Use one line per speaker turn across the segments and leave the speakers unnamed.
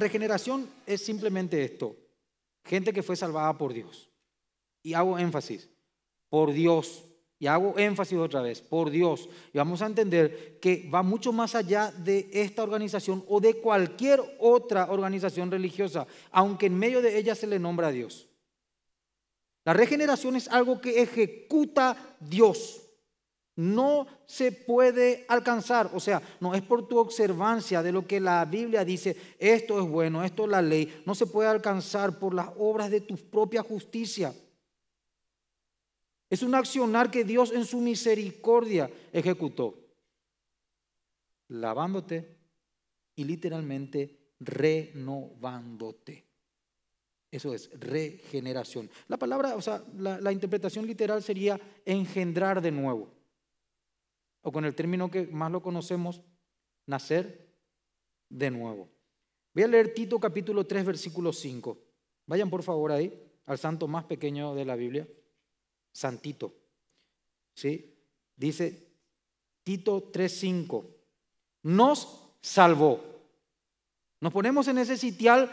regeneración es simplemente esto. Gente que fue salvada por Dios. Y hago énfasis, por Dios. Y hago énfasis otra vez, por Dios. Y vamos a entender que va mucho más allá de esta organización o de cualquier otra organización religiosa, aunque en medio de ella se le nombra a Dios. La regeneración es algo que ejecuta Dios no se puede alcanzar. O sea, no es por tu observancia de lo que la Biblia dice, esto es bueno, esto es la ley. No se puede alcanzar por las obras de tu propia justicia. Es un accionar que Dios en su misericordia ejecutó, lavándote y literalmente renovándote. Eso es regeneración. La palabra, o sea, la, la interpretación literal sería engendrar de nuevo o con el término que más lo conocemos, nacer de nuevo. Voy a leer Tito capítulo 3, versículo 5. Vayan por favor ahí, al santo más pequeño de la Biblia, Santito. ¿Sí? Dice Tito 3:5, nos salvó. Nos ponemos en ese sitial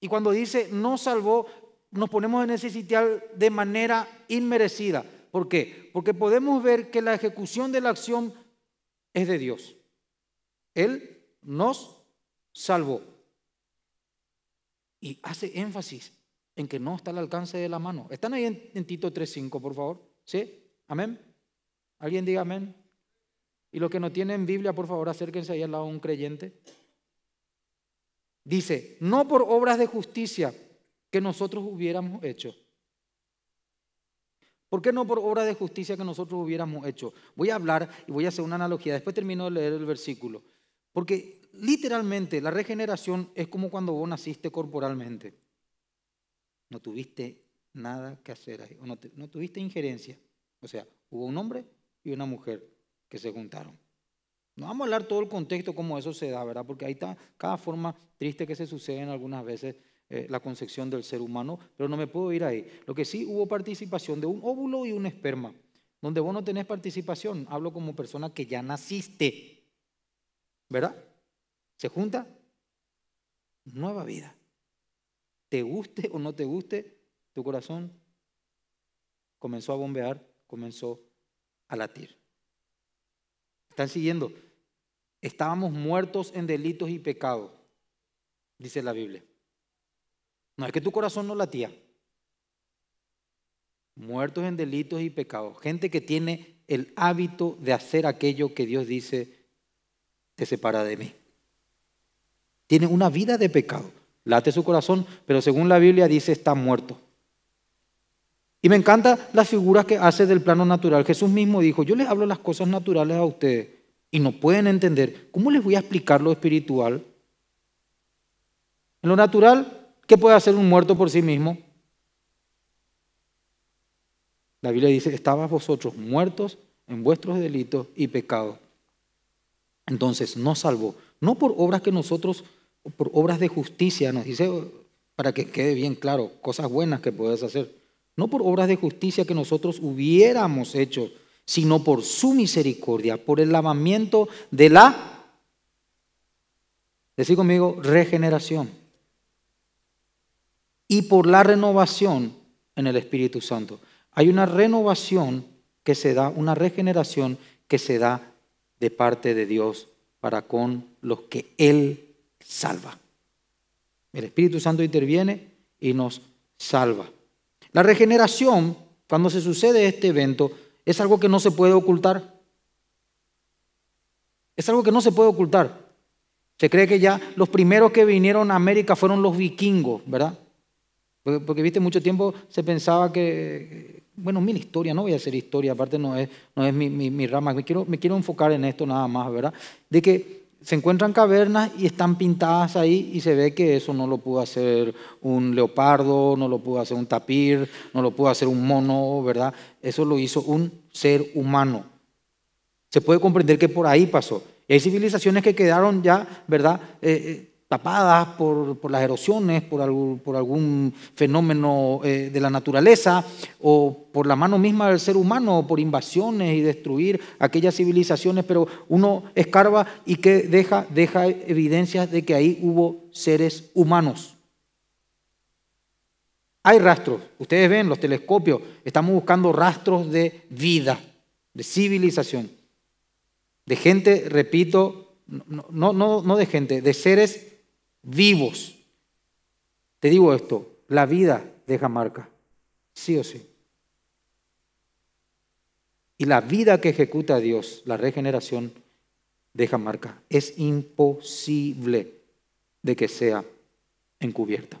y cuando dice nos salvó, nos ponemos en ese sitial de manera inmerecida. ¿Por qué? Porque podemos ver que la ejecución de la acción es de Dios. Él nos salvó. Y hace énfasis en que no está al alcance de la mano. ¿Están ahí en, Tito 3.5, por favor? ¿Sí? ¿Amén? ¿Alguien diga amén? Y los que no tienen Biblia, por favor, acérquense ahí al lado un creyente. Dice, no por obras de justicia que nosotros hubiéramos hecho, ¿Por qué no por obra de justicia que nosotros hubiéramos hecho? Voy a hablar y voy a hacer una analogía. Después termino de leer el versículo. Porque literalmente la regeneración es como cuando vos naciste corporalmente. No tuviste nada que hacer ahí, no, tuviste injerencia. O sea, hubo un hombre y una mujer que se juntaron. No vamos a hablar todo el contexto como eso se da, ¿verdad? Porque ahí está cada forma triste que se sucede en algunas veces eh, la concepción del ser humano, pero no me puedo ir ahí. Lo que sí hubo participación de un óvulo y un esperma, donde vos no tenés participación, hablo como persona que ya naciste, ¿verdad? Se junta nueva vida. Te guste o no te guste, tu corazón comenzó a bombear, comenzó a latir. ¿Están siguiendo? Estábamos muertos en delitos y pecados, dice la Biblia. No es que tu corazón no latía. Muertos en delitos y pecados. Gente que tiene el hábito de hacer aquello que Dios dice, te separa de mí. Tiene una vida de pecado. Late su corazón, pero según la Biblia dice, está muerto. Y me encanta las figuras que hace del plano natural. Jesús mismo dijo, yo les hablo las cosas naturales a ustedes y no pueden entender. ¿Cómo les voy a explicar lo espiritual? En lo natural ¿Qué puede hacer un muerto por sí mismo? La Biblia dice, estabas vosotros muertos en vuestros delitos y pecados. Entonces nos salvó, no por obras que nosotros, por obras de justicia, nos dice, para que quede bien claro, cosas buenas que puedes hacer, no por obras de justicia que nosotros hubiéramos hecho, sino por su misericordia, por el lavamiento de la, decir conmigo, regeneración y por la renovación en el Espíritu Santo. Hay una renovación que se da, una regeneración que se da de parte de Dios para con los que Él salva. El Espíritu Santo interviene y nos salva. La regeneración, cuando se sucede este evento, es algo que no se puede ocultar. Es algo que no se puede ocultar. Se cree que ya los primeros que vinieron a América fueron los vikingos, ¿verdad? Porque, viste, mucho tiempo se pensaba que, bueno, mil historia, no voy a hacer historia, aparte no es, no es mi, rama, me quiero, me quiero enfocar en esto nada más, ¿verdad? De que se encuentran cavernas y están pintadas ahí y se ve que eso no lo pudo hacer un leopardo, no lo pudo hacer un tapir, no lo pudo hacer un mono, ¿verdad? Eso lo hizo un ser humano. Se puede comprender que por ahí pasó. Y hay civilizaciones que quedaron ya, ¿verdad? Eh, eh, tapadas por, las erosiones, por algún, por algún fenómeno eh, de la naturaleza, o por la mano misma del ser humano, o por invasiones y destruir aquellas civilizaciones, pero uno escarba y que deja, deja evidencias de que ahí hubo seres humanos. Hay rastros, ustedes ven los telescopios, estamos buscando rastros de vida, de civilización, de gente, repito, no, no, no de gente, de seres humanos vivos. Te digo esto, la vida deja marca, sí o sí. Y la vida que ejecuta Dios, la regeneración, deja marca. Es imposible de que sea encubierta.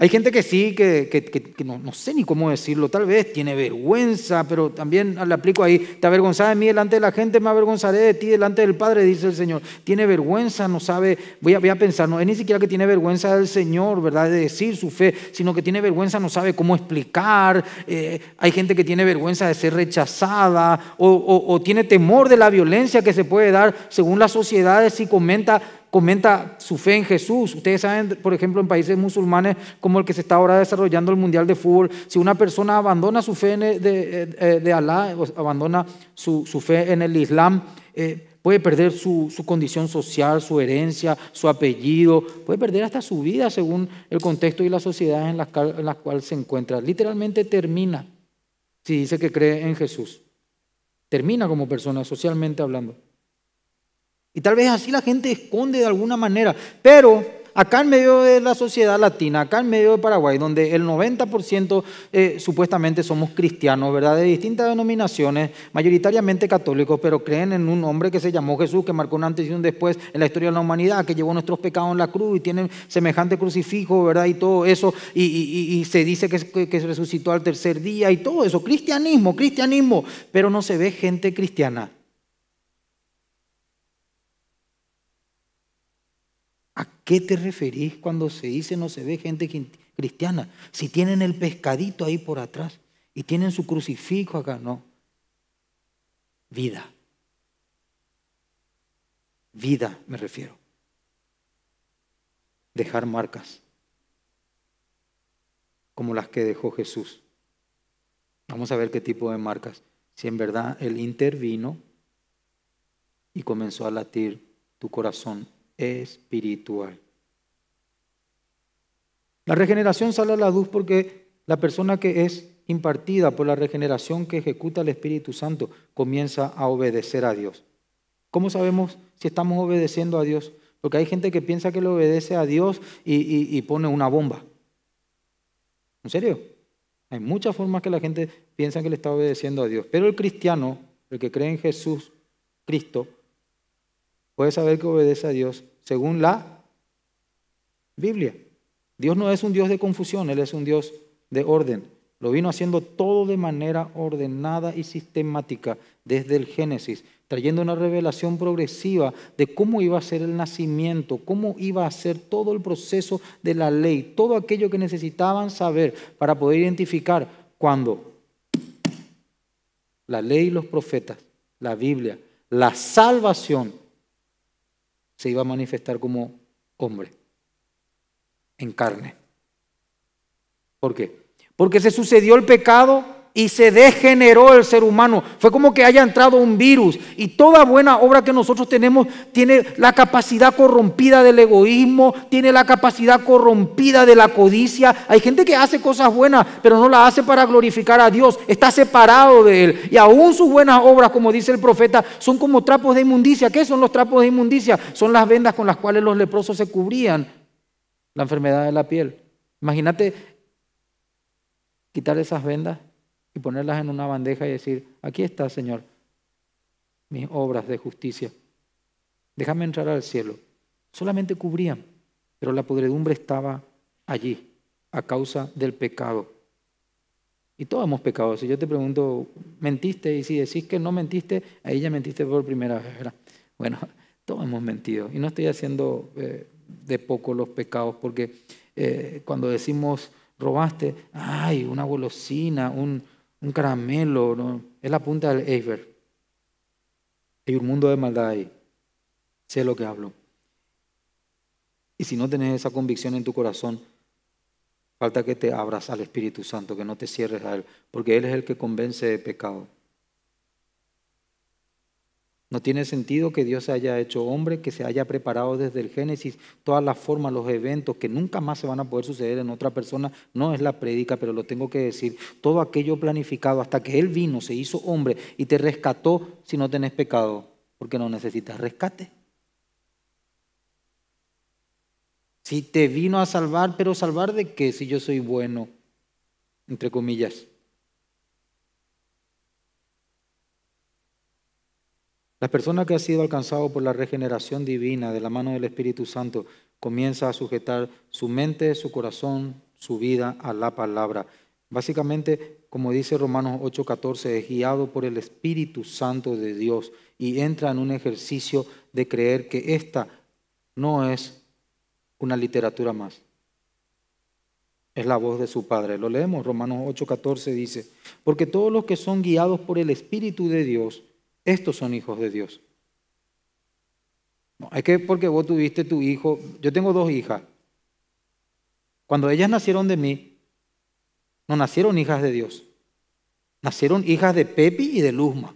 Hay gente que sí, que, no, sé ni cómo decirlo, tal vez tiene vergüenza, pero también le aplico ahí, te avergonzás de mí delante de la gente, me avergonzaré de ti delante del Padre, dice el Señor. Tiene vergüenza, no sabe, voy a, voy a pensar, no es ni siquiera que tiene vergüenza del Señor, ¿verdad? De decir su fe, sino que tiene vergüenza, no sabe cómo explicar. Eh, hay gente que tiene vergüenza de ser rechazada o, tiene temor de la violencia que se puede dar según las sociedades y comenta comenta su fe en Jesús. Ustedes saben, por ejemplo, en países musulmanes como el que se está ahora desarrollando el Mundial de Fútbol, si una persona abandona su fe en de, eh, eh, de, Alá, abandona su, fe en el Islam, eh, puede perder su, condición social, su herencia, su apellido, puede perder hasta su vida según el contexto y la sociedad en en la cual se encuentra. Literalmente termina si dice que cree en Jesús. Termina como persona, socialmente hablando. Y tal vez así la gente esconde de alguna manera. Pero acá en medio de la sociedad latina, acá en medio de Paraguay, donde el 90% eh, supuestamente somos cristianos, ¿verdad? De distintas denominaciones, mayoritariamente católicos, pero creen en un hombre que se llamó Jesús, que marcó un antes y un después en la historia de la humanidad, que llevó nuestros pecados en la cruz y tienen semejante crucifijo, ¿verdad? Y todo eso, y, se dice que, que resucitó al tercer día y todo eso. Cristianismo, cristianismo, pero no se ve gente cristiana. ¿A qué te referís cuando se dice no se ve gente cristiana? Si tienen el pescadito ahí por atrás y tienen su crucifijo acá, no. Vida. Vida me refiero. Dejar marcas como las que dejó Jesús. Vamos a ver qué tipo de marcas. Si en verdad Él intervino y comenzó a latir tu corazón espiritual. La regeneración sale a la luz porque la persona que es impartida por la regeneración que ejecuta el Espíritu Santo comienza a obedecer a Dios. ¿Cómo sabemos si estamos obedeciendo a Dios? Porque hay gente que piensa que le obedece a Dios y, y pone una bomba. ¿En serio? Hay muchas formas que la gente piensa que le está obedeciendo a Dios. Pero el cristiano, el que cree en Jesús, Cristo, puedes saber que obedece a Dios según la Biblia. Dios no es un Dios de confusión, Él es un Dios de orden. Lo vino haciendo todo de manera ordenada y sistemática desde el Génesis, trayendo una revelación progresiva de cómo iba a ser el nacimiento, cómo iba a ser todo el proceso de la ley, todo aquello que necesitaban saber para poder identificar cuando la ley y los profetas, la Biblia, la salvación se iba a manifestar como hombre, en carne. ¿Por qué? Porque se sucedió el pecado y se degeneró el ser humano. Fue como que haya entrado un virus. Y toda buena obra que nosotros tenemos tiene la capacidad corrompida del egoísmo, tiene la capacidad corrompida de la codicia. Hay gente que hace cosas buenas, pero no las hace para glorificar a Dios. Está separado de Él. Y aún sus buenas obras, como dice el profeta, son como trapos de inmundicia. ¿Qué son los trapos de inmundicia? Son las vendas con las cuales los leprosos se cubrían la enfermedad de la piel. Imagínate quitar esas vendas y ponerlas en una bandeja y decir, aquí está, Señor, mis obras de justicia. Déjame entrar al cielo. Solamente cubrían, pero la podredumbre estaba allí a causa del pecado. Y todos hemos pecado. Si yo te pregunto, ¿mentiste? Y si decís que no mentiste, ahí ya mentiste por primera vez, Bueno, todos hemos mentido. Y no estoy haciendo eh, de poco los pecados, porque eh, cuando decimos robaste, ay, una golosina, un, un caramelo, es la punta del iceberg. Hay un mundo de maldad ahí. Sé lo que hablo. Y si no tenés esa convicción en tu corazón, falta que te abras al Espíritu Santo, que no te cierres a Él, porque Él es el que convence de pecado. No tiene sentido que Dios se haya hecho hombre, que se haya preparado desde el Génesis todas las formas, los eventos que nunca más se van a poder suceder en otra persona. No es la prédica, pero lo tengo que decir. Todo aquello planificado hasta que Él vino, se hizo hombre y te rescató si no tenés pecado, porque no necesitas rescate. Si te vino a salvar, pero salvar de qué si yo soy bueno, entre comillas. La persona que ha sido alcanzado por la regeneración divina de la mano del Espíritu Santo comienza a sujetar su mente, su corazón, su vida a la palabra. Básicamente, como dice Romanos 8:14, es guiado por el Espíritu Santo de Dios y entra en un ejercicio de creer que esta no es una literatura más. Es la voz de su Padre. Lo leemos, Romanos 8:14 dice, porque todos los que son guiados por el Espíritu de Dios, estos son hijos de Dios. No, es que porque vos tuviste tu hijo, yo tengo dos hijas. Cuando ellas nacieron de mí, no nacieron hijas de Dios. Nacieron hijas de Pepi y de Luzma.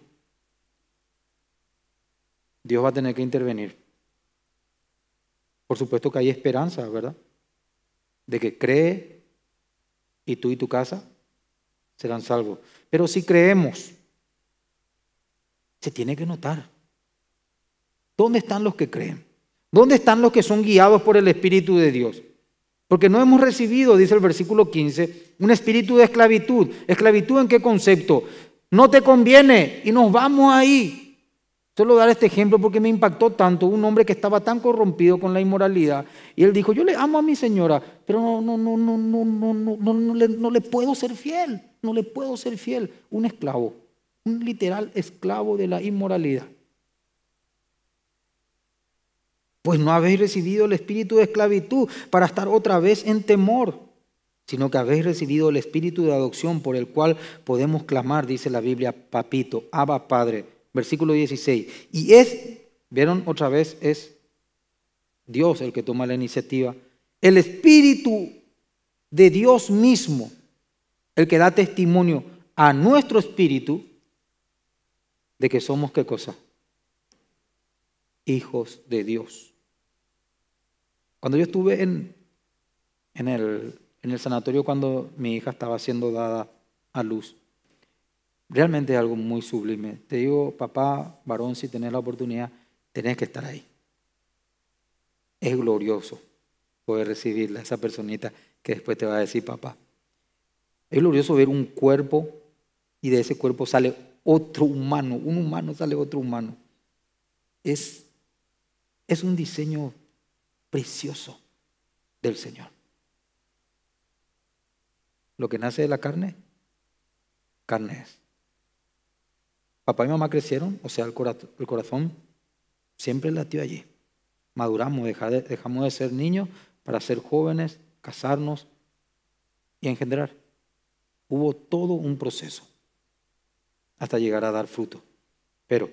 Dios va a tener que intervenir. Por supuesto que hay esperanza, ¿verdad? De que cree y tú y tu casa serán salvos. Pero si creemos, se tiene que notar. ¿Dónde están los que creen? ¿Dónde están los que son guiados por el Espíritu de Dios? Porque no hemos recibido, dice el versículo 15, un espíritu de esclavitud. ¿Esclavitud en qué concepto? No te conviene y nos vamos ahí. Solo dar este ejemplo porque me impactó tanto. Un hombre que estaba tan corrompido con la inmoralidad. Y él dijo, yo le amo a mi señora, pero no, no, no, no, no, no, no, no, no le puedo ser fiel. No le puedo ser fiel. Un esclavo un literal esclavo de la inmoralidad. Pues no habéis recibido el espíritu de esclavitud para estar otra vez en temor, sino que habéis recibido el espíritu de adopción por el cual podemos clamar, dice la Biblia, papito, abba, padre. Versículo 16. Y es, vieron otra vez, es Dios el que toma la iniciativa. El espíritu de Dios mismo, el que da testimonio a nuestro espíritu de que somos qué cosa? Hijos de Dios. Cuando yo estuve en, en, el, sanatorio cuando mi hija estaba siendo dada a luz, realmente es algo muy sublime. Te digo, papá, varón, si tenés la oportunidad, tenés que estar ahí. Es glorioso poder recibirla, esa personita que después te va a decir papá. Es glorioso ver un cuerpo y de ese cuerpo sale otro humano, un humano sale otro humano. Es, es un diseño precioso del Señor. Lo que nace de la carne, carne es. Papá y mamá crecieron, o sea, el, corazón, el corazón siempre latió allí. Maduramos, dejamos de ser niños para ser jóvenes, casarnos y engendrar. Hubo todo un proceso hasta llegar a dar fruto. Pero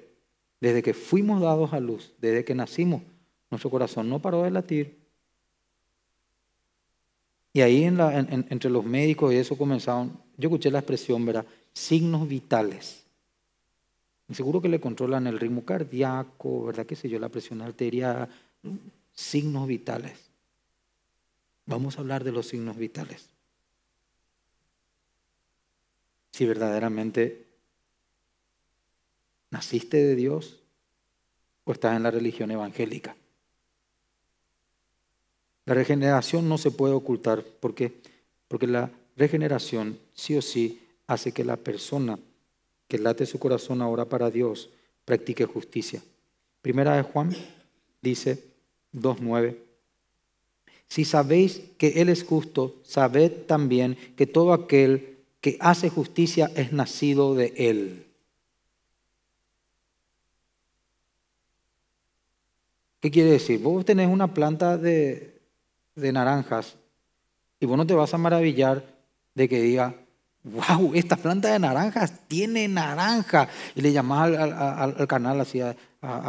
desde que fuimos dados a luz, desde que nacimos, nuestro corazón no paró de latir. Y ahí entre los médicos y eso comenzaron, yo escuché la expresión, ¿verdad? Signos vitales. seguro que le controlan el ritmo cardíaco, ¿verdad? ¿Qué sé yo? La presión arterial, signos vitales. Vamos a hablar de los signos vitales. Si verdaderamente ¿Naciste de Dios o estás en la religión evangélica? La regeneración no se puede ocultar. ¿Por qué? Porque la regeneración sí o sí hace que la persona que late su corazón ahora para Dios practique justicia. Primera de Juan dice 2.9. Si sabéis que Él es justo, sabed también que todo aquel que hace justicia es nacido de Él. ¿Qué quiere decir? Vos tenés una planta de, naranjas y vos no te vas a maravillar de que diga, wow, esta planta de naranjas tiene naranja. Y le llamás al, canal, así a,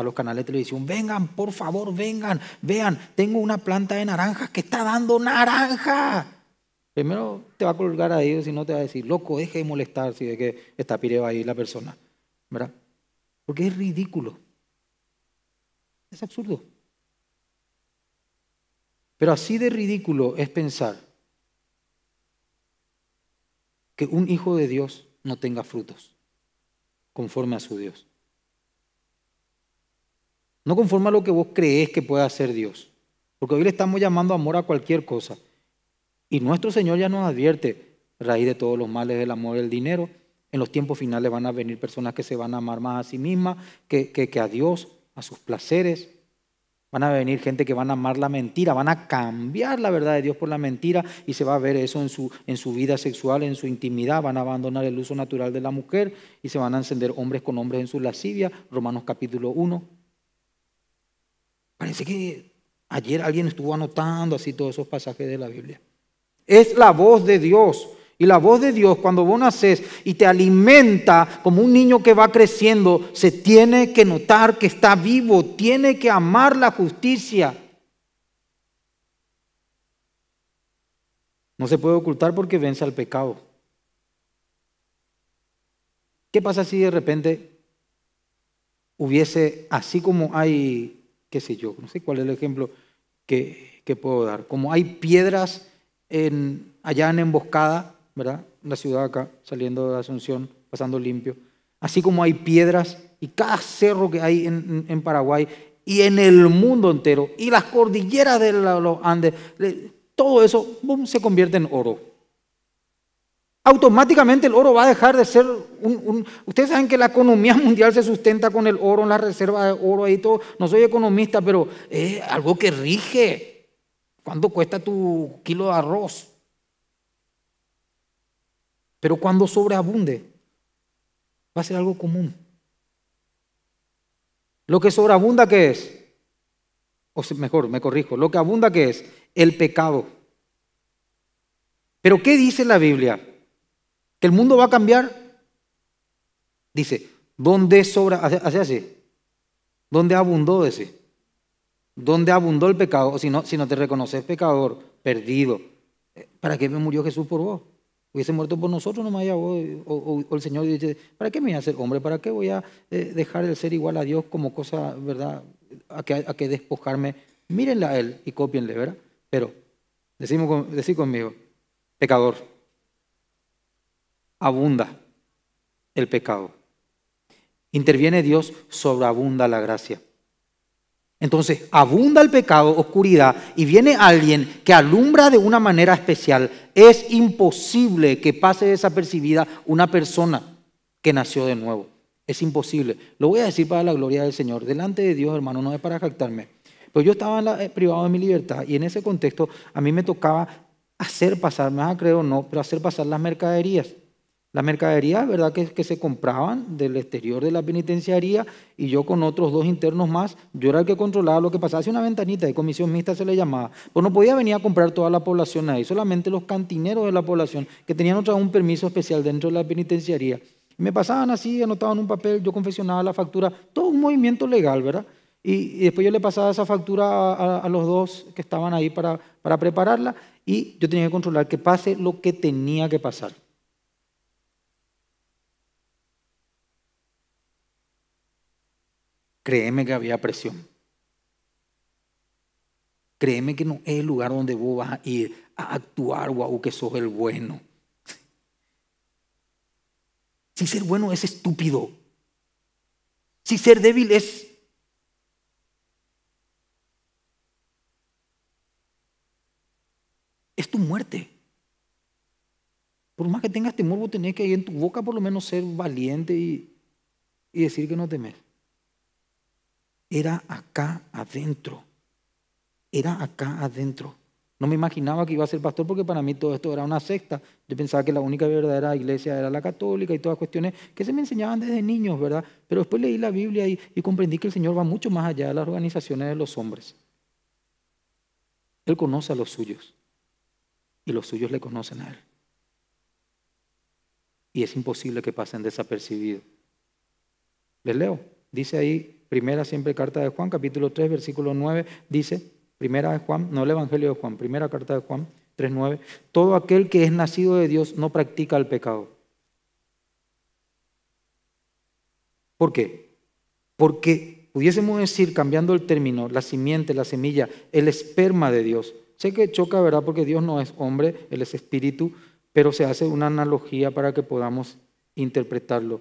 los canales de televisión, vengan, por favor, vengan, vean, tengo una planta de naranjas que está dando naranja. Primero te va a colgar a ellos y no te va a decir, loco, deje de molestar si de que está pireba ahí la persona. ¿Verdad? Porque es ridículo. Es absurdo. Pero así de ridículo es pensar que un hijo de Dios no tenga frutos conforme a su Dios. No conforme a lo que vos crees que puede hacer Dios. Porque hoy le estamos llamando amor a cualquier cosa. Y nuestro Señor ya nos advierte, raíz de todos los males del amor y el dinero, en los tiempos finales van a venir personas que se van a amar más a sí mismas que, que a Dios, a sus placeres. Van a venir gente que van a amar la mentira, van a cambiar la verdad de Dios por la mentira y se va a ver eso en su, en su vida sexual, en su intimidad. Van a abandonar el uso natural de la mujer y se van a encender hombres con hombres en su lascivia. Romanos capítulo 1. Parece que ayer alguien estuvo anotando así todos esos pasajes de la Biblia. Es la voz de Dios y la voz de Dios, cuando vos naces y te alimenta como un niño que va creciendo, se tiene que notar que está vivo, tiene que amar la justicia. No se puede ocultar porque vence al pecado. ¿Qué pasa si de repente hubiese, así como hay, qué sé yo, no sé cuál es el ejemplo que, que puedo dar, como hay piedras en, allá en emboscada, ¿verdad? La ciudad acá, saliendo de Asunción, pasando limpio. Así como hay piedras y cada cerro que hay en, Paraguay y en el mundo entero y las cordilleras de los Andes, todo eso se convierte en oro. Automáticamente el oro va a dejar de ser un, Ustedes saben que la economía mundial se sustenta con el oro, en las reservas de oro y todo. No soy economista, pero es algo que rige. ¿Cuánto cuesta tu kilo de arroz? Pero cuando sobreabunde, va a ser algo común. Lo que sobreabunda, ¿qué es? O mejor, me corrijo, lo que abunda, ¿qué es? El pecado. Pero ¿qué dice la Biblia? ¿Que el mundo va a cambiar? Dice, ¿dónde sobra, hace así, ¿Dónde abundó ese, ¿Dónde abundó el pecado, si no, si no te reconoces pecador, perdido, eh, ¿para qué me murió Jesús por vos? Hubiese muerto por nosotros no me O, el Señor dice, ¿para qué me voy a hacer hombre? ¿Para qué voy a eh, dejar el ser igual a Dios como cosa, verdad? A que, a despojarme. Mírenla a Él y cópienle, ¿verdad? Pero, decimos, conmigo, pecador, abunda el pecado. Interviene Dios, sobreabunda la gracia. Entonces, abunda el pecado, oscuridad, y viene alguien que alumbra de una manera especial. Es imposible que pase desapercibida una persona que nació de nuevo. Es imposible. Lo voy a decir para la gloria del Señor. Delante de Dios, hermano, no es para jactarme. Pero pues yo estaba eh, privado de mi libertad y en ese contexto a mí me tocaba hacer pasar, más a creer o no, pero hacer pasar las mercaderías. Las mercaderías, ¿verdad? Que, que, se compraban del exterior de la penitenciaría y yo con otros dos internos más, yo era el que controlaba lo que pasaba. Hacía una ventanita de comisión mixta se le llamaba. Pues no podía venir a comprar toda la población ahí, solamente los cantineros de la población que tenían otra, un permiso especial dentro de la penitenciaría. Me pasaban así, anotaban un papel, yo confesionaba la factura, todo un movimiento legal, ¿verdad? Y, después yo le pasaba esa factura a, los dos que estaban ahí para, para prepararla y yo tenía que controlar que pase lo que tenía que pasar. créeme que había presión. Créeme que no es el lugar donde vos vas a ir a actuar, guau, que sos el bueno. Si ser bueno es estúpido. Si ser débil es... Es tu muerte. Por más que tengas temor, vos tenés que ir en tu boca por lo menos ser valiente y decir que no temes era acá adentro. Era acá adentro. No me imaginaba que iba a ser pastor porque para mí todo esto era una secta. Yo pensaba que la única verdadera iglesia era la católica y todas cuestiones que se me enseñaban desde niños, ¿verdad? Pero después leí la Biblia y, y comprendí que el Señor va mucho más allá de las organizaciones de los hombres. Él conoce a los suyos y los suyos le conocen a Él. Y es imposible que pasen desapercibidos. Les leo, dice ahí Primera siempre carta de Juan, capítulo 3, versículo 9, dice, primera de Juan, no el Evangelio de Juan, primera carta de Juan 9, todo aquel que es nacido de Dios no practica el pecado. ¿Por qué? Porque pudiésemos decir, cambiando el término, la simiente, la semilla, el esperma de Dios. Sé que choca, ¿verdad? Porque Dios no es hombre, Él es espíritu, pero se hace una analogía para que podamos interpretarlo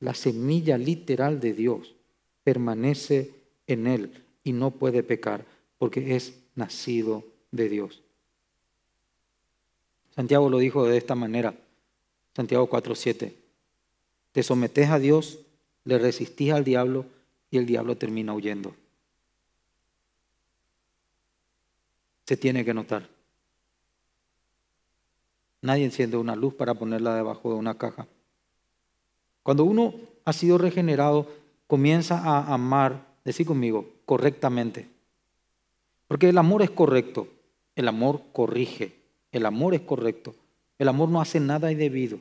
la semilla literal de Dios permanece en él y no puede pecar porque es nacido de Dios. Santiago lo dijo de esta manera, Santiago 4:7. Te sometes a Dios, le resistís al diablo y el diablo termina huyendo. Se tiene que notar. Nadie enciende una luz para ponerla debajo de una caja. Cuando uno ha sido regenerado, comienza a amar, decir conmigo, correctamente. Porque el amor es correcto, el amor corrige, el amor es correcto, el amor no hace nada indebido,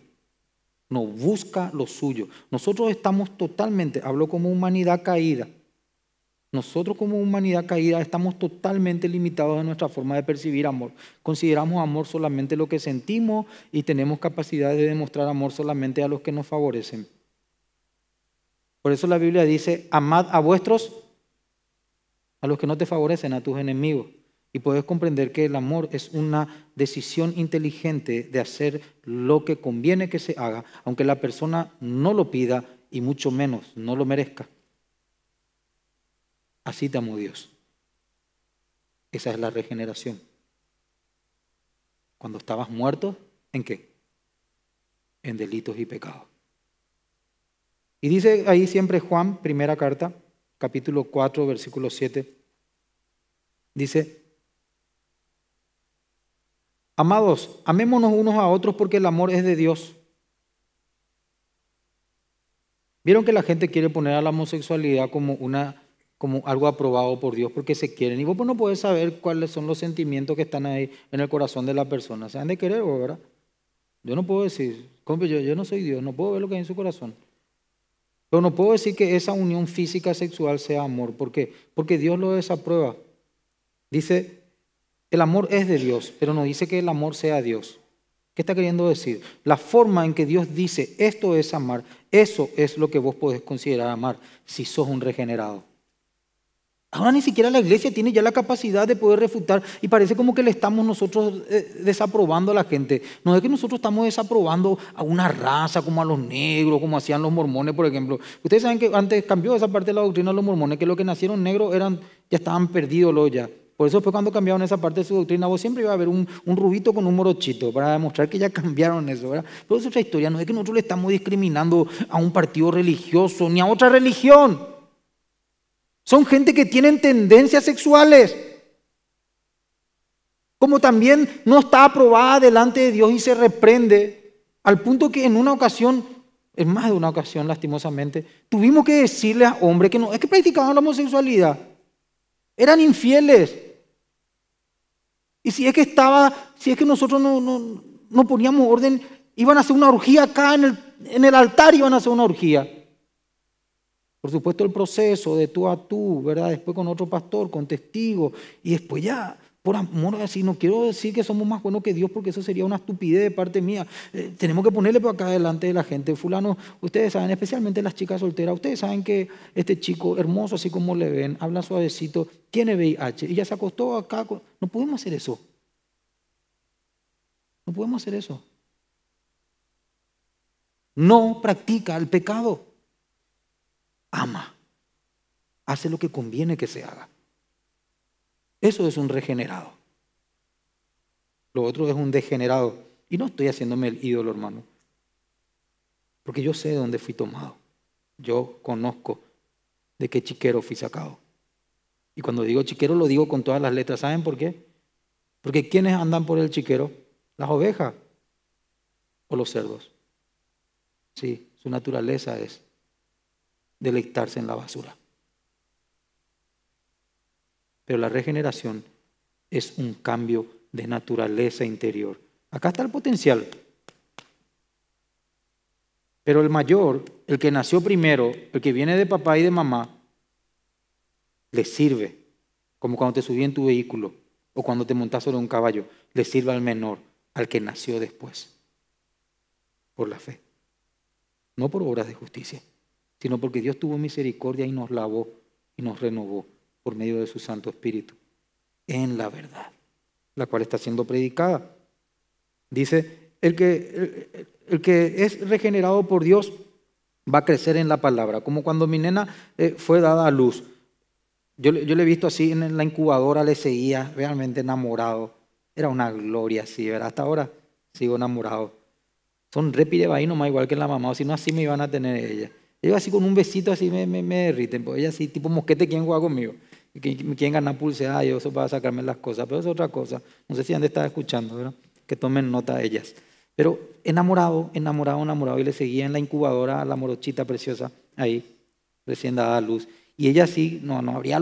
no busca lo suyo. Nosotros estamos totalmente, hablo como humanidad caída, nosotros como humanidad caída estamos totalmente limitados en nuestra forma de percibir amor. Consideramos amor solamente lo que sentimos y tenemos capacidad de demostrar amor solamente a los que nos favorecen. Por eso la Biblia dice, amad a vuestros, a los que no te favorecen, a tus enemigos. Y puedes comprender que el amor es una decisión inteligente de hacer lo que conviene que se haga, aunque la persona no lo pida y mucho menos no lo merezca. Así te amó Dios. Esa es la regeneración. Cuando estabas muerto, ¿en qué? En delitos y pecados. Y dice ahí siempre Juan, primera carta, capítulo 4, versículo 7. Dice, amados, amémonos unos a otros porque el amor es de Dios. Vieron que la gente quiere poner a la homosexualidad como, una, como algo aprobado por Dios porque se quieren. Y vos pues, no podés saber cuáles son los sentimientos que están ahí en el corazón de la persona. Se han de querer, ¿verdad? Yo no puedo decir, yo, yo no soy Dios, no puedo ver lo que hay en su corazón. Pero no puedo decir que esa unión física sexual sea amor. ¿Por qué? Porque Dios lo desaprueba. Dice, el amor es de Dios, pero no dice que el amor sea Dios. ¿Qué está queriendo decir? La forma en que Dios dice, esto es amar, eso es lo que vos podés considerar amar si sos un regenerado. Ahora ni siquiera la iglesia tiene ya la capacidad de poder refutar y parece como que le estamos nosotros eh, desaprobando a la gente. No es que nosotros estamos desaprobando a una raza como a los negros, como hacían los mormones, por ejemplo. Ustedes saben que antes cambió esa parte de la doctrina de los mormones, que los que nacieron negros eran, ya estaban perdidos los ya. Por eso fue cuando cambiaron esa parte de su doctrina, vos siempre iba a haber un, rubito con un morochito para demostrar que ya cambiaron eso, ¿verdad? Pero es otra historia, no es que nosotros le estamos discriminando a un partido religioso ni a otra religión. Son gente que tienen tendencias sexuales. Como también no está aprobada delante de Dios y se reprende, al punto que en una ocasión, en más de una ocasión lastimosamente, tuvimos que decirle a hombres que no, es que practicaban la homosexualidad. Eran infieles. Y si es que estaba, si es que nosotros no, poníamos orden, iban a hacer una orgía acá en el, en el altar, iban a hacer una orgía. Por supuesto, el proceso de tú a tú, ¿verdad? Después con otro pastor, con testigo, y después ya, por amor, así, no quiero decir que somos más buenos que Dios, porque eso sería una estupidez de parte mía. Eh, tenemos que ponerle por acá delante de la gente. Fulano, ustedes saben, especialmente las chicas solteras, ustedes saben que este chico, hermoso así como le ven, habla suavecito, tiene VIH, y ya se acostó acá. No podemos hacer eso. No podemos hacer eso. No practica el pecado ama, hace lo que conviene que se haga. Eso es un regenerado. Lo otro es un degenerado. Y no estoy haciéndome el ídolo, hermano. Porque yo sé de dónde fui tomado. Yo conozco de qué chiquero fui sacado. Y cuando digo chiquero lo digo con todas las letras. ¿Saben por qué? Porque ¿quiénes andan por el chiquero? Las ovejas o los cerdos. Sí, su naturaleza es deleitarse en la basura. Pero la regeneración es un cambio de naturaleza interior. Acá está el potencial. Pero el mayor, el que nació primero, el que viene de papá y de mamá, le sirve. Como cuando te subí en tu vehículo o cuando te montás sobre un caballo, le sirve al menor, al que nació después, por la fe, no por obras de justicia sino porque Dios tuvo misericordia y nos lavó y nos renovó por medio de su Santo Espíritu en la verdad, la cual está siendo predicada. Dice, el que, el, que es regenerado por Dios va a crecer en la palabra, como cuando mi nena eh, fue dada a luz. Yo, yo le he visto así en la incubadora, le seguía realmente enamorado. Era una gloria, así, ¿verdad? Hasta ahora sigo enamorado. Son repide ahí más igual que la mamá, o si no, así me iban a tener ella. Yo así con un besito así me, me, me derriten, ella así tipo mosquete, ¿quién juega conmigo? ¿Quién gana Ah, Yo eso para sacarme las cosas, pero es otra cosa. No sé si han de escuchando, ¿verdad? Que tomen nota ellas. Pero enamorado, enamorado, enamorado, y le seguía en la incubadora a la morochita preciosa, ahí, recién dada a luz. Y ella sí, no, no, habría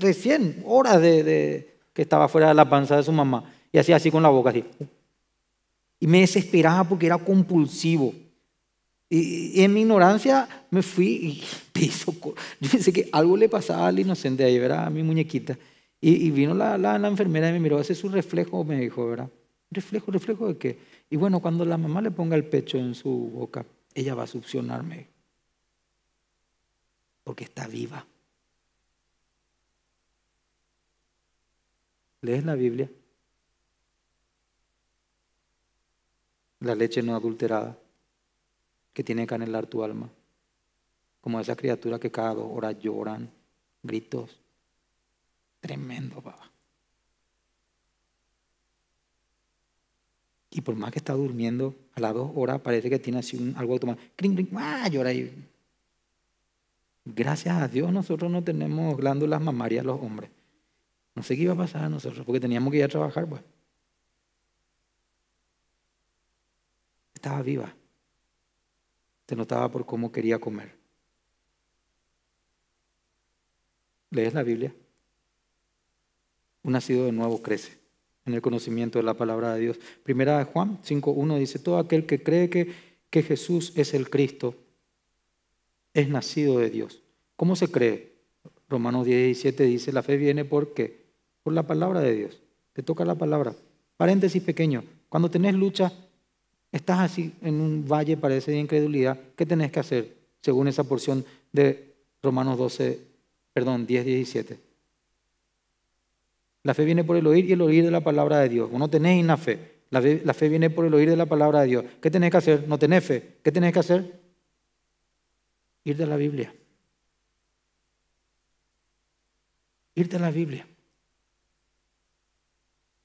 recién horas de, que estaba fuera de la panza de su mamá. Y hacía así con la boca, así. Y me desesperaba porque era compulsivo. Y, en mi ignorancia me fui y piso. Yo pensé que algo le pasaba al inocente ahí, ¿verdad? A mi muñequita. Y, vino la, enfermera y me miró, ese es su reflejo, me dijo, ¿verdad? ¿Reflejo, reflejo de qué? Y bueno, cuando la mamá le ponga el pecho en su boca, ella va a succionarme. Porque está viva. ¿Lees la Biblia? La leche no adulterada que tiene que anhelar tu alma. Como esa criatura que cada dos horas lloran, gritos. Tremendo, papá. Y por más que está durmiendo, a las dos horas parece que tiene así de algo automático. ¡Cring, cring! ah Llora ahí. Gracias a Dios nosotros no tenemos glándulas mamarias los hombres. No sé qué iba a pasar a nosotros, porque teníamos que ir a trabajar, pues. Estaba viva. Te notaba por cómo quería comer. ¿Lees la Biblia? Un nacido de nuevo crece en el conocimiento de la palabra de Dios. Primera de Juan 5.1 dice, todo aquel que cree que, que Jesús es el Cristo es nacido de Dios. ¿Cómo se cree? Romanos 17 dice, la fe viene por qué? Por la palabra de Dios. Te toca la palabra. Paréntesis pequeño. Cuando tenés lucha, estás así en un valle, parece, de incredulidad, ¿qué tenés que hacer? Según esa porción de Romanos 12, perdón, 10, 17. La fe viene por el oír y el oír de la palabra de Dios. Uno no tenés una fe. La, fe. la fe viene por el oír de la palabra de Dios. ¿Qué tenés que hacer? No tenés fe. ¿Qué tenés que hacer? Ir de la Biblia. Irte a la Biblia.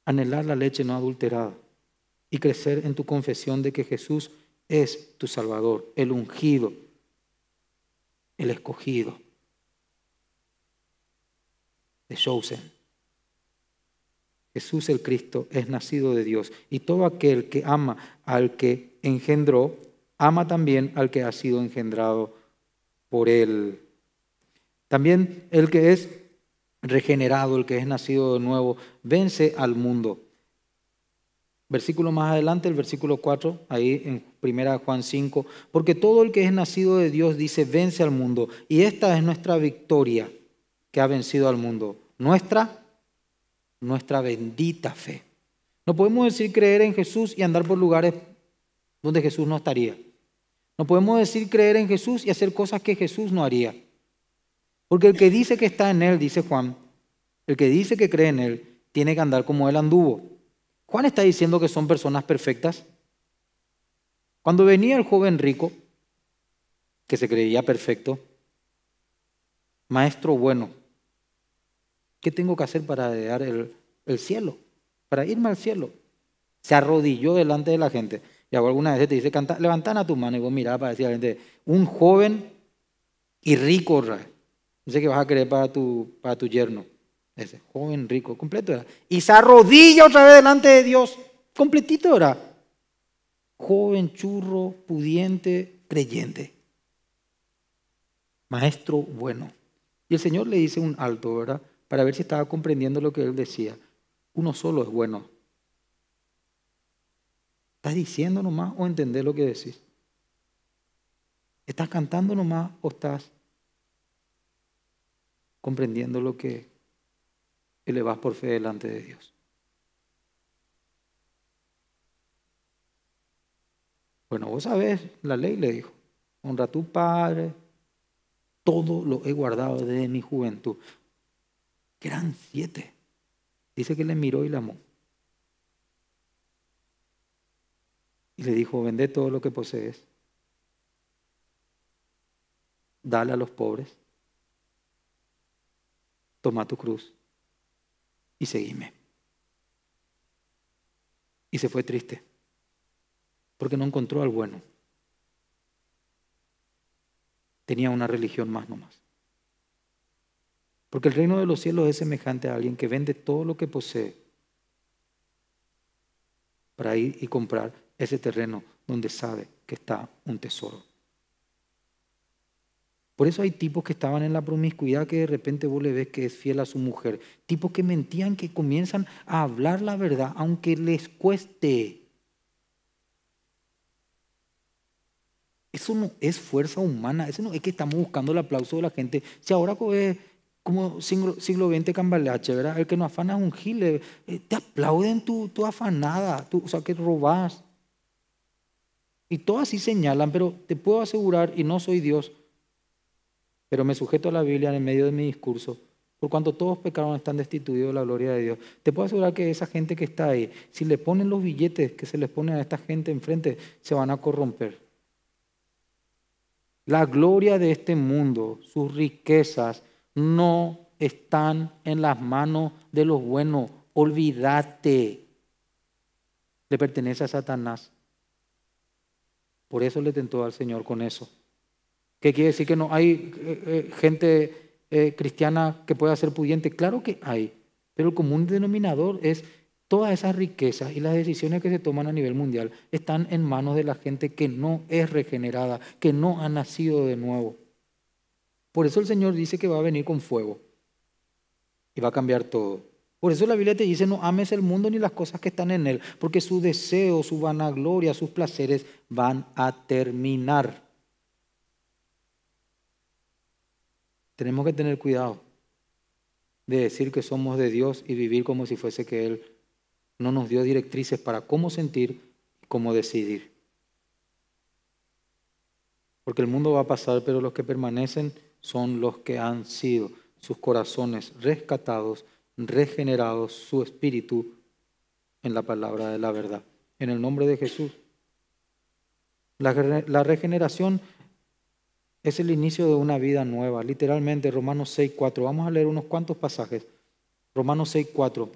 Anhelar la leche no adulterada y crecer en tu confesión de que Jesús es tu Salvador, el ungido, el escogido de Chosen. Jesús el Cristo es nacido de Dios y todo aquel que ama al que engendró, ama también al que ha sido engendrado por él. También el que es regenerado, el que es nacido de nuevo, vence al mundo Versículo más adelante, el versículo 4, ahí en 1 Juan 5, porque todo el que es nacido de Dios dice, vence al mundo. Y esta es nuestra victoria que ha vencido al mundo. Nuestra, nuestra bendita fe. No podemos decir creer en Jesús y andar por lugares donde Jesús no estaría. No podemos decir creer en Jesús y hacer cosas que Jesús no haría. Porque el que dice que está en Él, dice Juan, el que dice que cree en Él, tiene que andar como Él anduvo. Juan está diciendo que son personas perfectas. Cuando venía el joven rico, que se creía perfecto, maestro bueno, ¿qué tengo que hacer para dar el, cielo? Para irme al cielo. Se arrodilló delante de la gente. Y alguna vez te dice, levantan a tu mano y vos mirá para decir a la gente, un joven y rico, No sé qué vas a creer para tu, para tu yerno. Ese joven rico, completo era. Y se arrodilla otra vez delante de Dios. Completito era. Joven, churro, pudiente, creyente. Maestro bueno. Y el Señor le dice un alto, ¿verdad? Para ver si estaba comprendiendo lo que él decía. Uno solo es bueno. ¿Estás diciendo nomás o entender lo que decís? ¿Estás cantando nomás o estás comprendiendo lo que le vas por fe delante de Dios. Bueno, vos sabés, la ley le dijo, honra a tu padre, todo lo he guardado desde mi juventud. Que eran siete. Dice que le miró y le amó. Y le dijo, vende todo lo que posees, dale a los pobres, toma tu cruz y seguime. Y se fue triste, porque no encontró al bueno. Tenía una religión más nomás. Porque el reino de los cielos es semejante a alguien que vende todo lo que posee para ir y comprar ese terreno donde sabe que está un tesoro. Por eso hay tipos que estaban en la promiscuidad que de repente vos le ves que es fiel a su mujer. Tipos que mentían, que comienzan a hablar la verdad, aunque les cueste. Eso no es fuerza humana, eso no es que estamos buscando el aplauso de la gente. Si ahora es eh, como siglo, XX cambalache, ¿verdad? El que no afana es un gil. Eh, eh, te aplauden tu, afanada, o sea, que robás. Y todas así señalan, pero te puedo asegurar, y no soy Dios, pero me sujeto a la Biblia en el medio de mi discurso, por cuanto todos pecaron están destituidos de la gloria de Dios. Te puedo asegurar que esa gente que está ahí, si le ponen los billetes que se les ponen a esta gente enfrente, se van a corromper. La gloria de este mundo, sus riquezas, no están en las manos de los buenos. Olvídate. Le pertenece a Satanás. Por eso le tentó al Señor con eso. ¿Qué quiere decir que no hay eh, eh, gente eh, cristiana que pueda ser pudiente? Claro que hay, pero el común denominador es todas esas riquezas y las decisiones que se toman a nivel mundial están en manos de la gente que no es regenerada, que no ha nacido de nuevo. Por eso el Señor dice que va a venir con fuego y va a cambiar todo. Por eso la Biblia te dice, no ames el mundo ni las cosas que están en él, porque su deseo, su vanagloria, sus placeres van a terminar. Tenemos que tener cuidado de decir que somos de Dios y vivir como si fuese que Él no nos dio directrices para cómo sentir y cómo decidir. Porque el mundo va a pasar, pero los que permanecen son los que han sido sus corazones rescatados, regenerados, su espíritu en la palabra de la verdad. En el nombre de Jesús. La, regeneración es el inicio de una vida nueva. Literalmente, Romanos 6.4. Vamos a leer unos cuantos pasajes. Romanos 6.4.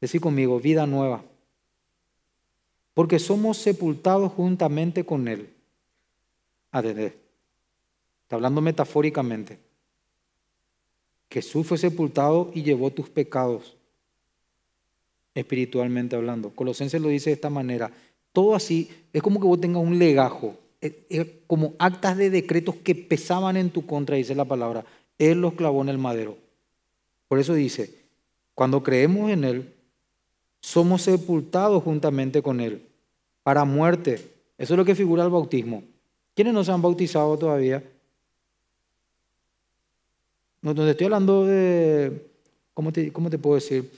Decí conmigo, vida nueva. Porque somos sepultados juntamente con Él. ADD. Eh, está hablando metafóricamente. Jesús fue sepultado y llevó tus pecados, espiritualmente hablando. Colosenses lo dice de esta manera. Todo así es como que vos tengas un legajo eh, eh, como actas de decretos que pesaban en tu contra, dice la palabra. Él los clavó en el madero. Por eso dice, cuando creemos en Él, somos sepultados juntamente con Él para muerte. Eso es lo que figura el bautismo. ¿Quiénes no se han bautizado todavía? No, estoy hablando de, ¿cómo te, cómo te puedo decir?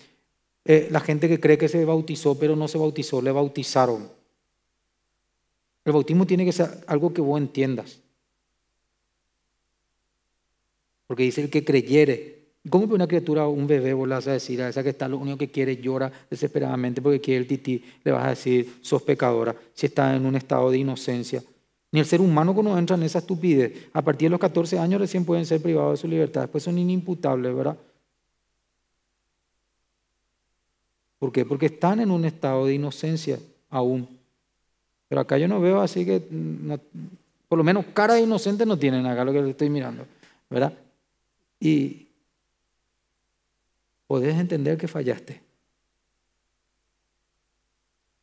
Eh, la gente que cree que se bautizó, pero no se bautizó, le bautizaron. El bautismo tiene que ser algo que vos entiendas. Porque dice el que creyere. ¿Cómo que una criatura, un bebé, vos le a decir a esa que está lo único que quiere, llora desesperadamente porque quiere el tití, le vas a decir, sos pecadora, si está en un estado de inocencia? Ni el ser humano cuando entra en esa estupidez. A partir de los 14 años recién pueden ser privados de su libertad. Después son inimputables, ¿verdad? ¿Por qué? Porque están en un estado de inocencia aún. Pero acá yo no veo así que, mm, por lo menos cara de inocente no tienen acá lo que estoy mirando, ¿verdad? Y podés entender que fallaste.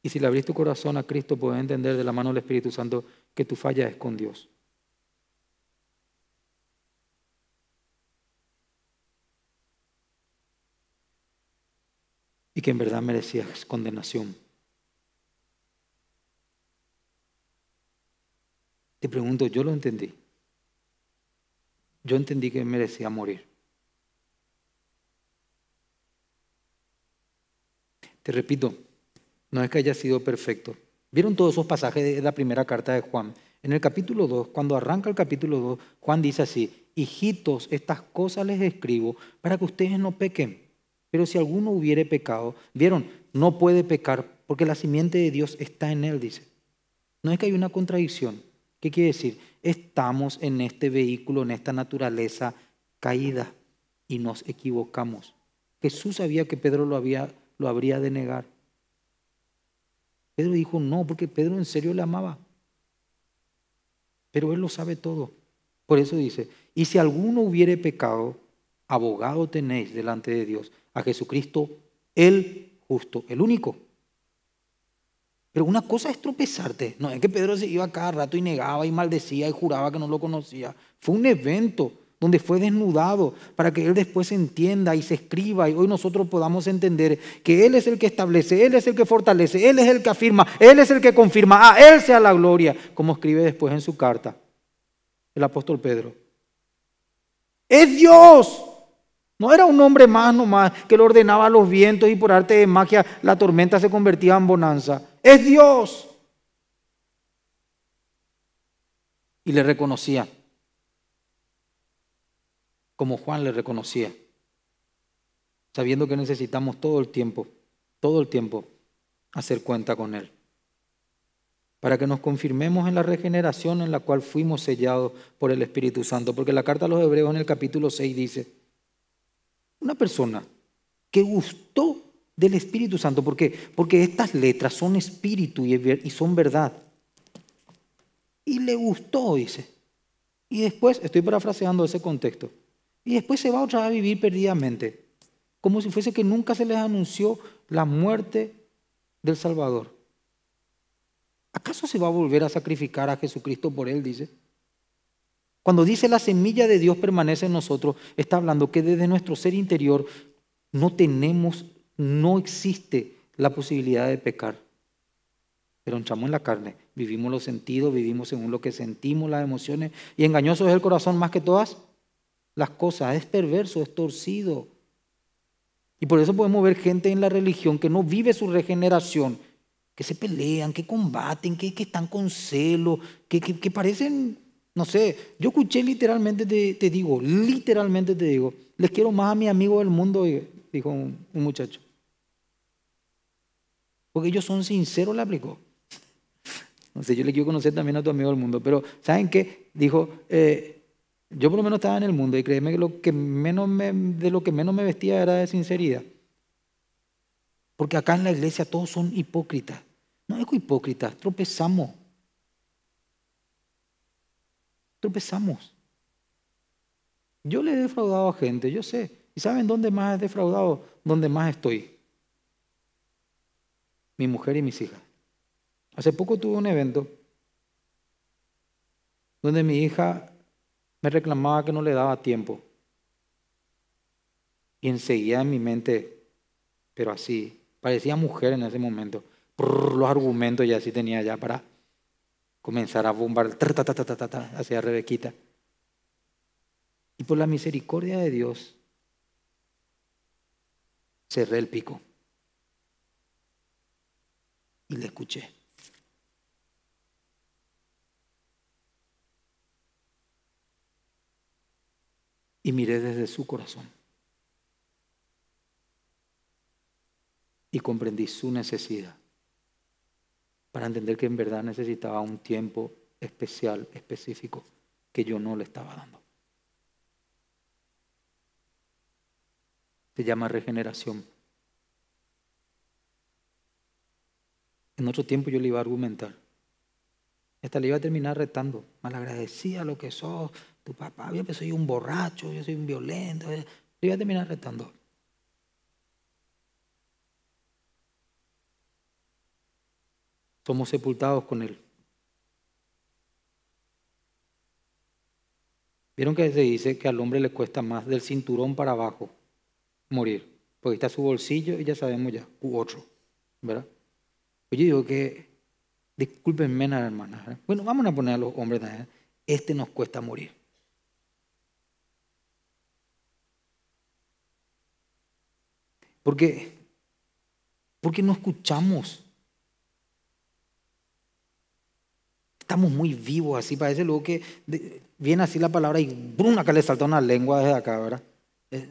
Y si le abrís tu corazón a Cristo, podés entender de la mano del Espíritu Santo que tu falla es con Dios. Y que en verdad merecías condenación Te pregunto, yo lo entendí. Yo entendí que merecía morir. Te repito, no es que haya sido perfecto. ¿Vieron todos esos pasajes de la primera carta de Juan? En el capítulo 2, cuando arranca el capítulo 2, Juan dice así, hijitos, estas cosas les escribo para que ustedes no pequen. Pero si alguno hubiere pecado, vieron, no puede pecar porque la simiente de Dios está en él, dice. No es que haya una contradicción. ¿Qué quiere decir? Estamos en este vehículo, en esta naturaleza caída y nos equivocamos. Jesús sabía que Pedro lo, había, lo habría de negar. Pedro dijo no, porque Pedro en serio le amaba. Pero él lo sabe todo. Por eso dice, y si alguno hubiere pecado, abogado tenéis delante de Dios, a Jesucristo, el justo, el único. Pero una cosa es tropezarte. No es que Pedro se iba cada rato y negaba y maldecía y juraba que no lo conocía. Fue un evento donde fue desnudado para que él después se entienda y se escriba y hoy nosotros podamos entender que él es el que establece, él es el que fortalece, él es el que afirma, él es el que confirma, a ah, él sea la gloria, como escribe después en su carta el apóstol Pedro. Es Dios. No era un hombre más nomás que le ordenaba los vientos y por arte de magia la tormenta se convertía en bonanza es Dios. Y le reconocía, como Juan le reconocía, sabiendo que necesitamos todo el tiempo, todo el tiempo, hacer cuenta con Él, para que nos confirmemos en la regeneración en la cual fuimos sellados por el Espíritu Santo, porque la carta a los Hebreos en el capítulo 6 dice, una persona que gustó del Espíritu Santo. ¿Por qué? Porque estas letras son espíritu y son verdad. Y le gustó, dice. Y después, estoy parafraseando ese contexto, y después se va otra vez a vivir perdidamente, como si fuese que nunca se les anunció la muerte del Salvador. ¿Acaso se va a volver a sacrificar a Jesucristo por él? Dice. Cuando dice la semilla de Dios permanece en nosotros, está hablando que desde nuestro ser interior no tenemos no existe la posibilidad de pecar. Pero entramos en la carne, vivimos los sentidos, vivimos según lo que sentimos, las emociones, y engañoso es el corazón más que todas las cosas, es perverso, es torcido. Y por eso podemos ver gente en la religión que no vive su regeneración, que se pelean, que combaten, que, están con celo, que, parecen, no sé, yo escuché literalmente, te, digo, literalmente te digo, les quiero más a mi amigo del mundo, dijo un muchacho. Porque ellos son sinceros, le aplicó. No sé, yo le quiero conocer también a tu amigo del mundo, pero ¿saben qué? Dijo, eh, yo por lo menos estaba en el mundo y créeme que, lo que menos de lo que menos me vestía era de sinceridad. Porque acá en la iglesia todos son hipócritas. No es hipócritas, tropezamos. Tropezamos. Yo le he defraudado a gente, yo sé. ¿Y saben dónde más he defraudado? Donde más estoy mi mujer y mis hijas. Hace poco tuve un evento donde mi hija me reclamaba que no le daba tiempo. Y enseguida en mi mente, pero así, parecía mujer en ese momento, los argumentos ya sí tenía ya para comenzar a bombar ta, ta, ta, hacia Rebequita. Y por la misericordia de Dios, cerré el pico y le escuché. Y miré desde su corazón. Y comprendí su necesidad para entender que en verdad necesitaba un tiempo especial, específico, que yo no le estaba dando. Se llama regeneración. En otro tiempo yo le iba a argumentar. Esta le iba a terminar retando. Malagradecía lo que sos, tu papá, yo soy un borracho, yo soy un violento. Eh. Le iba a terminar retando. Somos sepultados con él. Vieron que se dice que al hombre le cuesta más del cinturón para abajo morir, porque está su bolsillo y ya sabemos ya, u otro, ¿verdad? Pues yo digo que, discúlpenme las hermanas, ¿eh? bueno, vamos a poner a los hombres también, ¿eh? este nos cuesta morir. Porque, porque no escuchamos. Estamos muy vivos así, parece luego que viene así la palabra y bruna acá le salta una lengua desde acá, ¿verdad? Eh,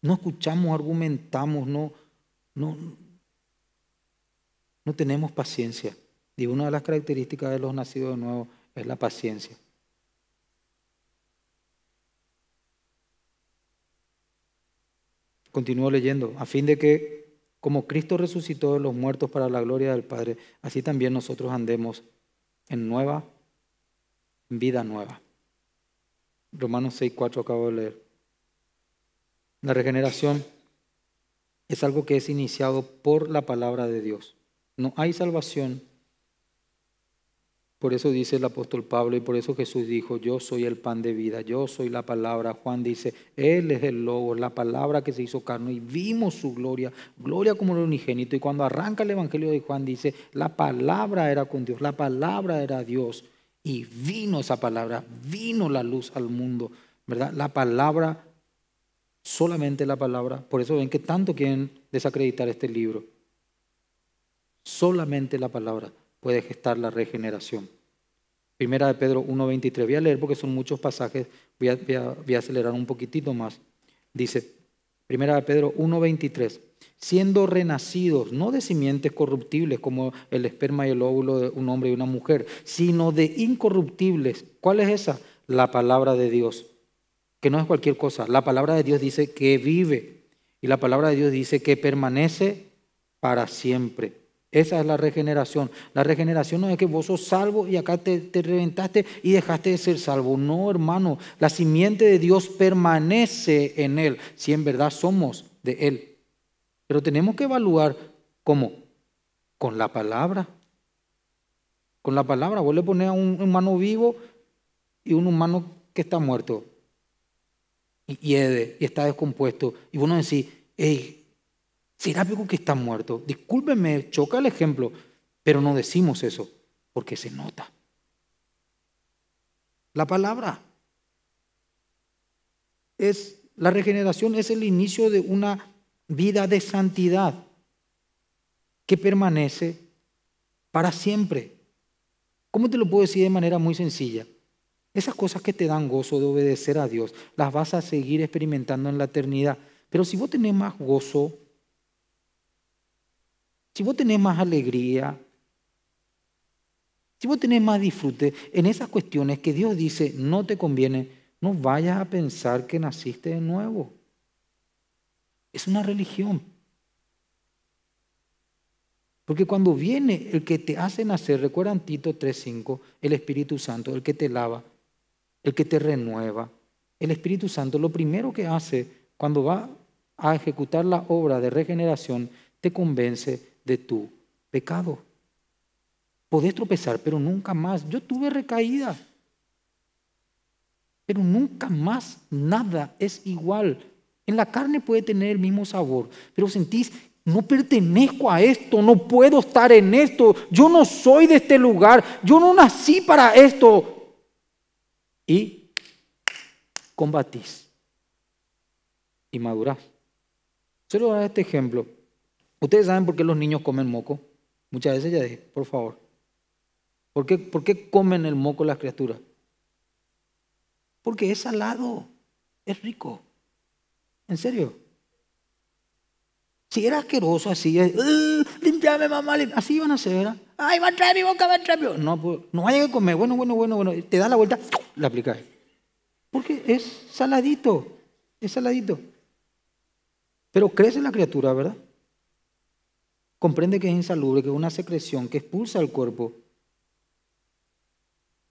no escuchamos, argumentamos, no, no, no tenemos paciencia. Y una de las características de los nacidos de nuevo es la paciencia. Continúo leyendo, a fin de que, como Cristo resucitó de los muertos para la gloria del Padre, así también nosotros andemos en nueva, vida nueva. Romanos 6, 4 acabo de leer. La regeneración es algo que es iniciado por la palabra de Dios. No hay salvación. Por eso dice el apóstol Pablo y por eso Jesús dijo, yo soy el pan de vida, yo soy la palabra. Juan dice, Él es el lobo, la palabra que se hizo carne y vimos su gloria, gloria como el unigénito. Y cuando arranca el Evangelio de Juan dice, la palabra era con Dios, la palabra era Dios. Y vino esa palabra, vino la luz al mundo, ¿verdad? La palabra, solamente la palabra. Por eso ven que tanto quieren desacreditar este libro. Solamente la palabra puede gestar la regeneración. Primera de Pedro 1.23. Voy a leer porque son muchos pasajes. Voy a, acelerar un poquitito más. Dice, Primera de Pedro 1.23. Siendo renacidos, no de simientes corruptibles como el esperma y el óvulo de un hombre y una mujer, sino de incorruptibles. ¿Cuál es esa? La palabra de Dios. Que no es cualquier cosa. La palabra de Dios dice que vive. Y la palabra de Dios dice que permanece para siempre. Esa es la regeneración. La regeneración no es que vos sos salvo y acá te, te, reventaste y dejaste de ser salvo. No, hermano. La simiente de Dios permanece en Él, si en verdad somos de Él. Pero tenemos que evaluar cómo. Con la palabra. Con la palabra. Vos le pones a un humano vivo y un humano que está muerto. Y y está descompuesto. Y vos no decís, hey, será que está muerto. Discúlpeme, choca el ejemplo, pero no decimos eso porque se nota. La palabra es la regeneración es el inicio de una vida de santidad que permanece para siempre. ¿Cómo te lo puedo decir de manera muy sencilla? Esas cosas que te dan gozo de obedecer a Dios, las vas a seguir experimentando en la eternidad. Pero si vos tenés más gozo si vos tenés más alegría, si vos tenés más disfrute, en esas cuestiones que Dios dice no te conviene, no vayas a pensar que naciste de nuevo. Es una religión. Porque cuando viene el que te hace nacer, recuerdan Tito 3.5, el Espíritu Santo, el que te lava, el que te renueva. El Espíritu Santo lo primero que hace cuando va a ejecutar la obra de regeneración, te convence de tu pecado. Podés tropezar, pero nunca más. Yo tuve recaída, pero nunca más nada es igual. En la carne puede tener el mismo sabor, pero sentís, no pertenezco a esto, no puedo estar en esto, yo no soy de este lugar, yo no nací para esto. Y combatís y madurás. Solo dar este ejemplo. Ustedes saben por qué los niños comen moco. Muchas veces ya dije, por favor. ¿Por qué, ¿Por qué comen el moco las criaturas? Porque es salado, es rico. ¿En serio? Si era asqueroso así, eh, limpiame mamá, así iban a ser, ¿verdad? Ay, va a traer mi boca, va a traer mi boca. No, pues, no vaya a comer, bueno, bueno, bueno, bueno. Te da la vuelta, la aplicas. Porque es saladito, es saladito. Pero crece la criatura, ¿verdad? comprende que es insalubre, que es una secreción que expulsa el cuerpo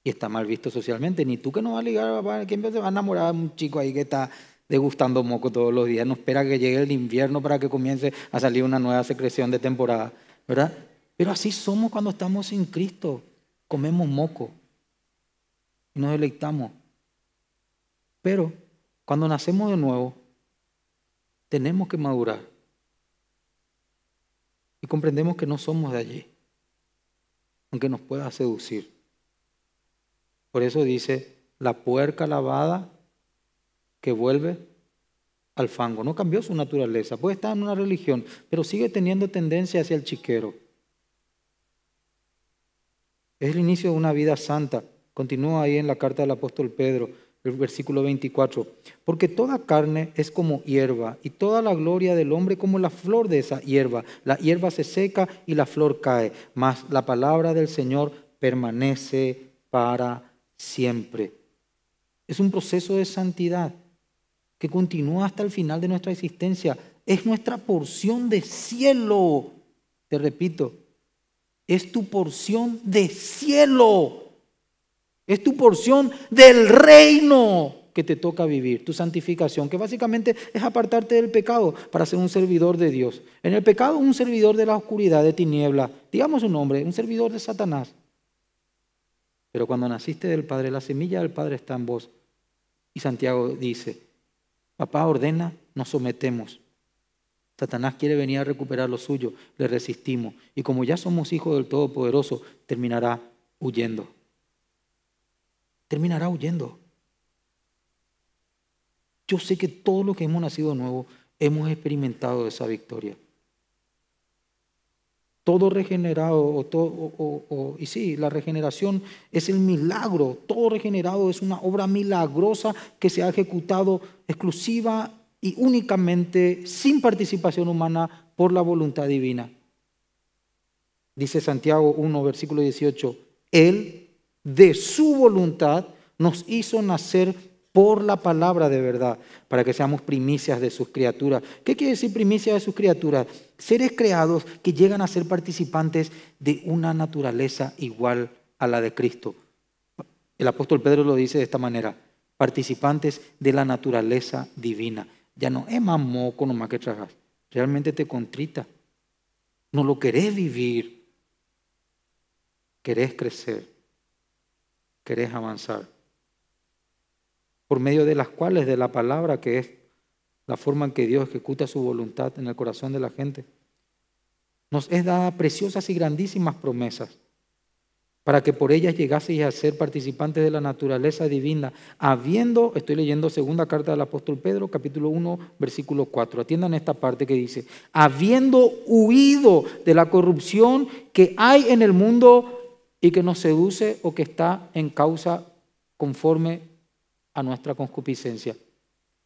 y está mal visto socialmente. Ni tú que no vas a ligar, papá, ¿quién se va a enamorar a un chico ahí que está degustando moco todos los días? No espera que llegue el invierno para que comience a salir una nueva secreción de temporada, ¿verdad? Pero así somos cuando estamos sin Cristo. Comemos moco y nos deleitamos. Pero cuando nacemos de nuevo, tenemos que madurar y comprendemos que no somos de allí, aunque nos pueda seducir. Por eso dice, la puerca lavada que vuelve al fango, no cambió su naturaleza, puede estar en una religión, pero sigue teniendo tendencia hacia el chiquero. Es el inicio de una vida santa. Continúa ahí en la carta del apóstol Pedro versículo 24, porque toda carne es como hierba y toda la gloria del hombre como la flor de esa hierba. La hierba se seca y la flor cae, mas la palabra del Señor permanece para siempre. Es un proceso de santidad que continúa hasta el final de nuestra existencia. Es nuestra porción de cielo. Te repito, es tu porción de cielo. Es tu porción del reino que te toca vivir, tu santificación, que básicamente es apartarte del pecado para ser un servidor de Dios. En el pecado, un servidor de la oscuridad, de tiniebla, digamos un nombre, un servidor de Satanás. Pero cuando naciste del Padre, la semilla del Padre está en vos. Y Santiago dice, papá ordena, nos sometemos. Satanás quiere venir a recuperar lo suyo, le resistimos. Y como ya somos hijos del Todopoderoso, terminará huyendo terminará huyendo. Yo sé que todos los que hemos nacido nuevo hemos experimentado esa victoria. Todo regenerado, y sí, la regeneración es el milagro. Todo regenerado es una obra milagrosa que se ha ejecutado exclusiva y únicamente sin participación humana por la voluntad divina. Dice Santiago 1, versículo 18, Él de su voluntad, nos hizo nacer por la palabra de verdad, para que seamos primicias de sus criaturas. ¿Qué quiere decir primicias de sus criaturas? Seres creados que llegan a ser participantes de una naturaleza igual a la de Cristo. El apóstol Pedro lo dice de esta manera, participantes de la naturaleza divina. Ya no es más moco más que tragas, realmente te contrita, no lo querés vivir, querés crecer querés avanzar, por medio de las cuales, de la palabra, que es la forma en que Dios ejecuta su voluntad en el corazón de la gente, nos es dada preciosas y grandísimas promesas para que por ellas llegaseis a ser participantes de la naturaleza divina, habiendo, estoy leyendo segunda carta del apóstol Pedro, capítulo 1, versículo 4, atiendan esta parte que dice, habiendo huido de la corrupción que hay en el mundo y que nos seduce o que está en causa conforme a nuestra concupiscencia.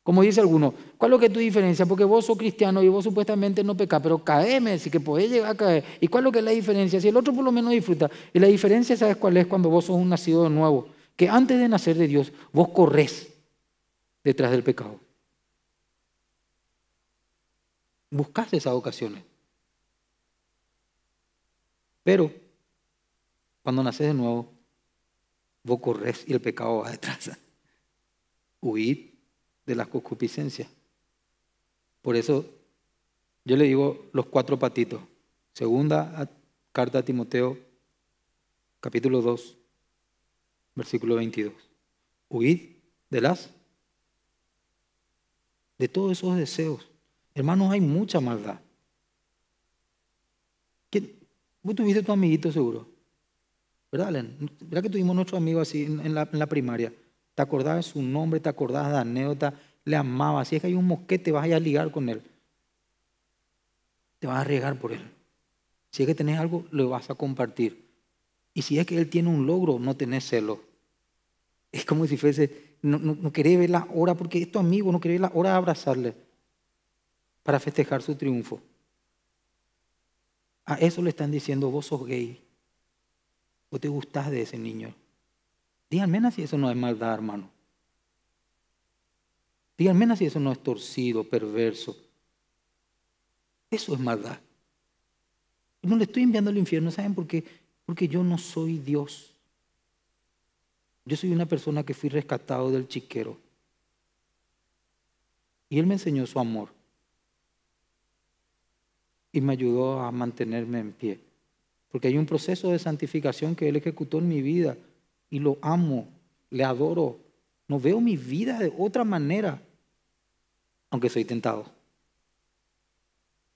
Como dice alguno, ¿cuál es lo que es tu diferencia? Porque vos sos cristiano y vos supuestamente no pecás, pero caeme, si que podés llegar a caer. ¿Y cuál es lo que es la diferencia? Si el otro por lo menos disfruta. Y la diferencia, ¿sabes cuál es? Cuando vos sos un nacido nuevo, que antes de nacer de Dios, vos corres detrás del pecado. buscaste esas ocasiones. Pero cuando naces de nuevo, vos corres y el pecado va detrás. Huid de las concupiscencias. Por eso yo le digo los cuatro patitos. Segunda carta a Timoteo, capítulo 2, versículo 22. Huid de las, de todos esos deseos. Hermanos, hay mucha maldad. Vos tuviste tu amiguito seguro ¿Verdad, Alan? ¿Verdad que tuvimos nuestro amigo así en la, primaria? Te acordabas de su nombre, te acordabas de la anécdota, le amabas. Si es que hay un mosquete, vas a a ligar con él. Te vas a arriesgar por él. Si es que tenés algo, lo vas a compartir. Y si es que él tiene un logro, no tenés celo. Es como si fuese, no, querés ver la hora, porque es tu amigo, no querés ver la hora de abrazarle para festejar su triunfo. A eso le están diciendo, vos sos gay o te gustás de ese niño. menos si eso no es maldad, hermano. menos si eso no es torcido, perverso. Eso es maldad. No le estoy enviando al infierno, ¿saben por qué? Porque yo no soy Dios. Yo soy una persona que fui rescatado del chiquero. Y Él me enseñó su amor. Y me ayudó a mantenerme en pie porque hay un proceso de santificación que Él ejecutó en mi vida y lo amo, le adoro. No veo mi vida de otra manera, aunque soy tentado.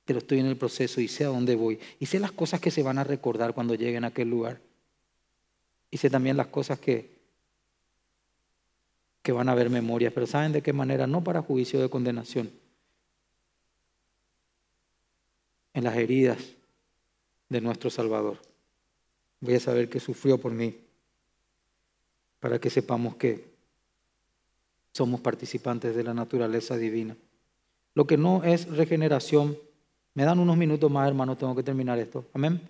Pero estoy en el proceso y sé a dónde voy. Y sé las cosas que se van a recordar cuando lleguen a aquel lugar. Y sé también las cosas que, que van a haber memorias, pero ¿saben de qué manera? No para juicio de condenación. En las heridas, de nuestro Salvador. Voy a saber que sufrió por mí, para que sepamos que somos participantes de la naturaleza divina. Lo que no es regeneración, me dan unos minutos más, hermano, tengo que terminar esto. Amén.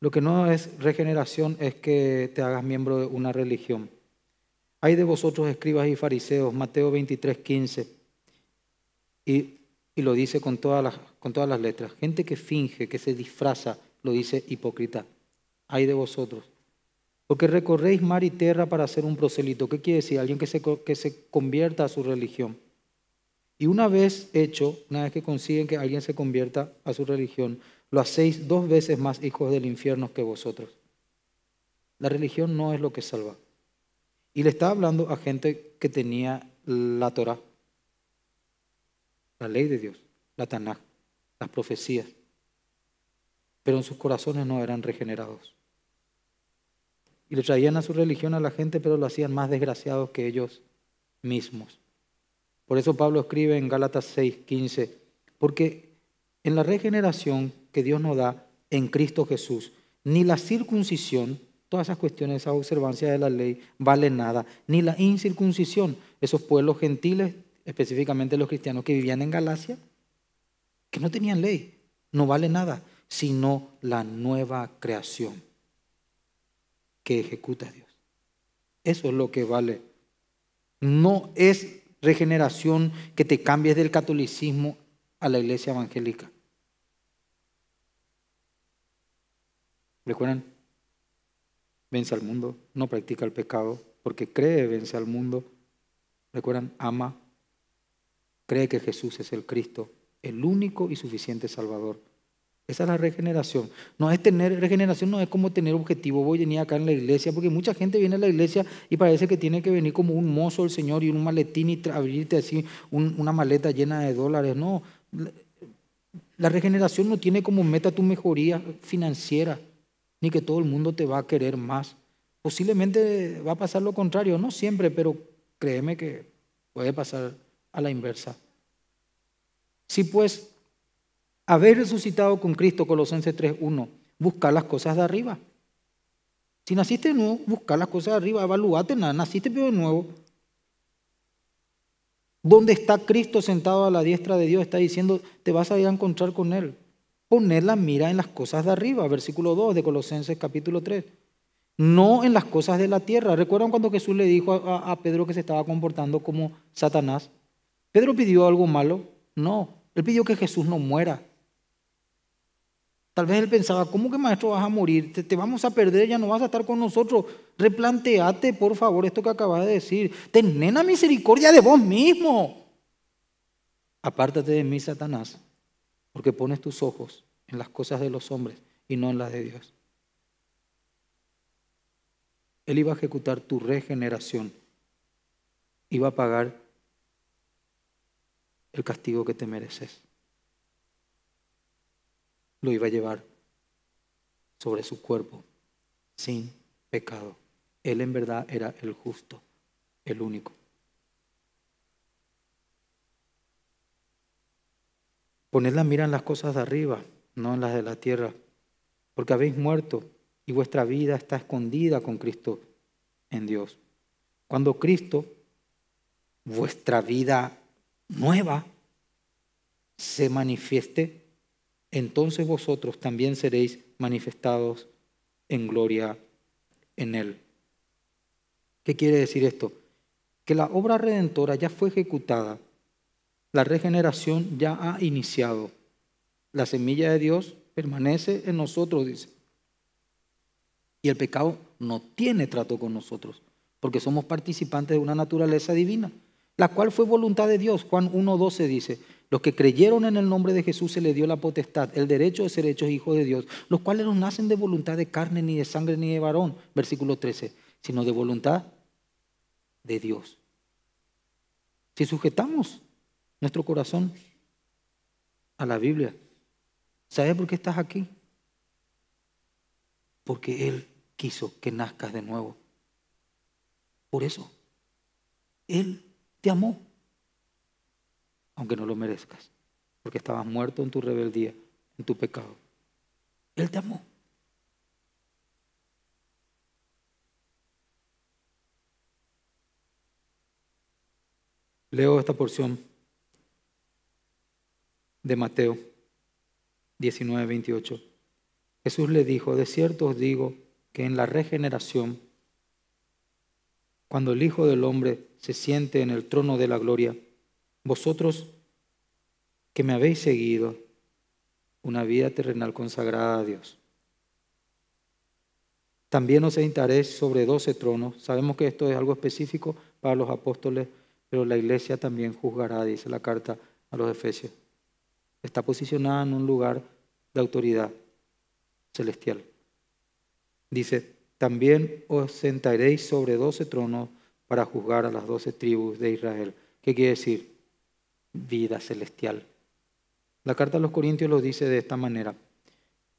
Lo que no es regeneración es que te hagas miembro de una religión. Hay de vosotros escribas y fariseos, Mateo 23, 15. Y y lo dice con todas las, con todas las letras. Gente que finge, que se disfraza, lo dice hipócrita. Hay de vosotros. Porque recorréis mar y tierra para ser un proselito. ¿Qué quiere decir? Alguien que se, que se convierta a su religión. Y una vez hecho, una vez que consiguen que alguien se convierta a su religión, lo hacéis dos veces más hijos del infierno que vosotros. La religión no es lo que salva. Y le está hablando a gente que tenía la Torah, la ley de Dios, la Tanaj, las profecías, pero en sus corazones no eran regenerados. Y le traían a su religión a la gente, pero lo hacían más desgraciados que ellos mismos. Por eso Pablo escribe en Gálatas 15, porque en la regeneración que Dios nos da en Cristo Jesús, ni la circuncisión, todas esas cuestiones, esa observancia de la ley, vale nada, ni la incircuncisión, esos pueblos gentiles específicamente los cristianos que vivían en Galacia, que no tenían ley, no vale nada, sino la nueva creación que ejecuta Dios. Eso es lo que vale. No es regeneración que te cambies del catolicismo a la iglesia evangélica. ¿Recuerdan? Vence al mundo, no practica el pecado, porque cree, vence al mundo. ¿Recuerdan? Ama, cree que Jesús es el Cristo, el único y suficiente Salvador. Esa es la regeneración. No es tener regeneración, no es como tener objetivo. Voy a venir acá en la iglesia, porque mucha gente viene a la iglesia y parece que tiene que venir como un mozo el Señor y un maletín y abrirte así una maleta llena de dólares. No, la regeneración no tiene como meta tu mejoría financiera, ni que todo el mundo te va a querer más. Posiblemente va a pasar lo contrario, no siempre, pero créeme que puede pasar a la inversa. Si pues haber resucitado con Cristo, Colosenses 3.1, buscar las cosas de arriba. Si naciste de nuevo, buscar las cosas de arriba, evaluate nada, naciste de nuevo. ¿Dónde está Cristo sentado a la diestra de Dios? Está diciendo, te vas a ir a encontrar con Él. Poner la mira en las cosas de arriba, versículo 2 de Colosenses capítulo 3. No en las cosas de la tierra. ¿Recuerdan cuando Jesús le dijo a Pedro que se estaba comportando como Satanás? ¿Pedro pidió algo malo? No, él pidió que Jesús no muera. Tal vez él pensaba, ¿cómo que maestro vas a morir? Te, vamos a perder, ya no vas a estar con nosotros. Replanteate, por favor, esto que acabas de decir. Tenena misericordia de vos mismo. Apártate de mí, Satanás, porque pones tus ojos en las cosas de los hombres y no en las de Dios. Él iba a ejecutar tu regeneración. Iba a pagar el castigo que te mereces. Lo iba a llevar sobre su cuerpo sin pecado. Él en verdad era el justo, el único. Poned la mira en las cosas de arriba, no en las de la tierra, porque habéis muerto y vuestra vida está escondida con Cristo en Dios. Cuando Cristo, vuestra vida nueva se manifieste, entonces vosotros también seréis manifestados en gloria en Él. ¿Qué quiere decir esto? Que la obra redentora ya fue ejecutada, la regeneración ya ha iniciado, la semilla de Dios permanece en nosotros, dice. Y el pecado no tiene trato con nosotros, porque somos participantes de una naturaleza divina la cual fue voluntad de Dios. Juan 1.12 dice, los que creyeron en el nombre de Jesús se les dio la potestad, el derecho de ser hechos hijos de Dios, los cuales no nacen de voluntad de carne, ni de sangre, ni de varón, versículo 13, sino de voluntad de Dios. Si sujetamos nuestro corazón a la Biblia, ¿sabes por qué estás aquí? Porque Él quiso que nazcas de nuevo. Por eso, Él te amó, aunque no lo merezcas, porque estabas muerto en tu rebeldía, en tu pecado. Él te amó. Leo esta porción de Mateo 19, 28. Jesús le dijo, de cierto os digo que en la regeneración, cuando el Hijo del Hombre se siente en el trono de la gloria, vosotros que me habéis seguido, una vida terrenal consagrada a Dios. También os sentaréis sobre doce tronos. Sabemos que esto es algo específico para los apóstoles, pero la iglesia también juzgará, dice la carta a los Efesios. Está posicionada en un lugar de autoridad celestial. Dice, también os sentaréis sobre doce tronos para juzgar a las doce tribus de Israel. ¿Qué quiere decir? Vida celestial. La carta a los Corintios lo dice de esta manera.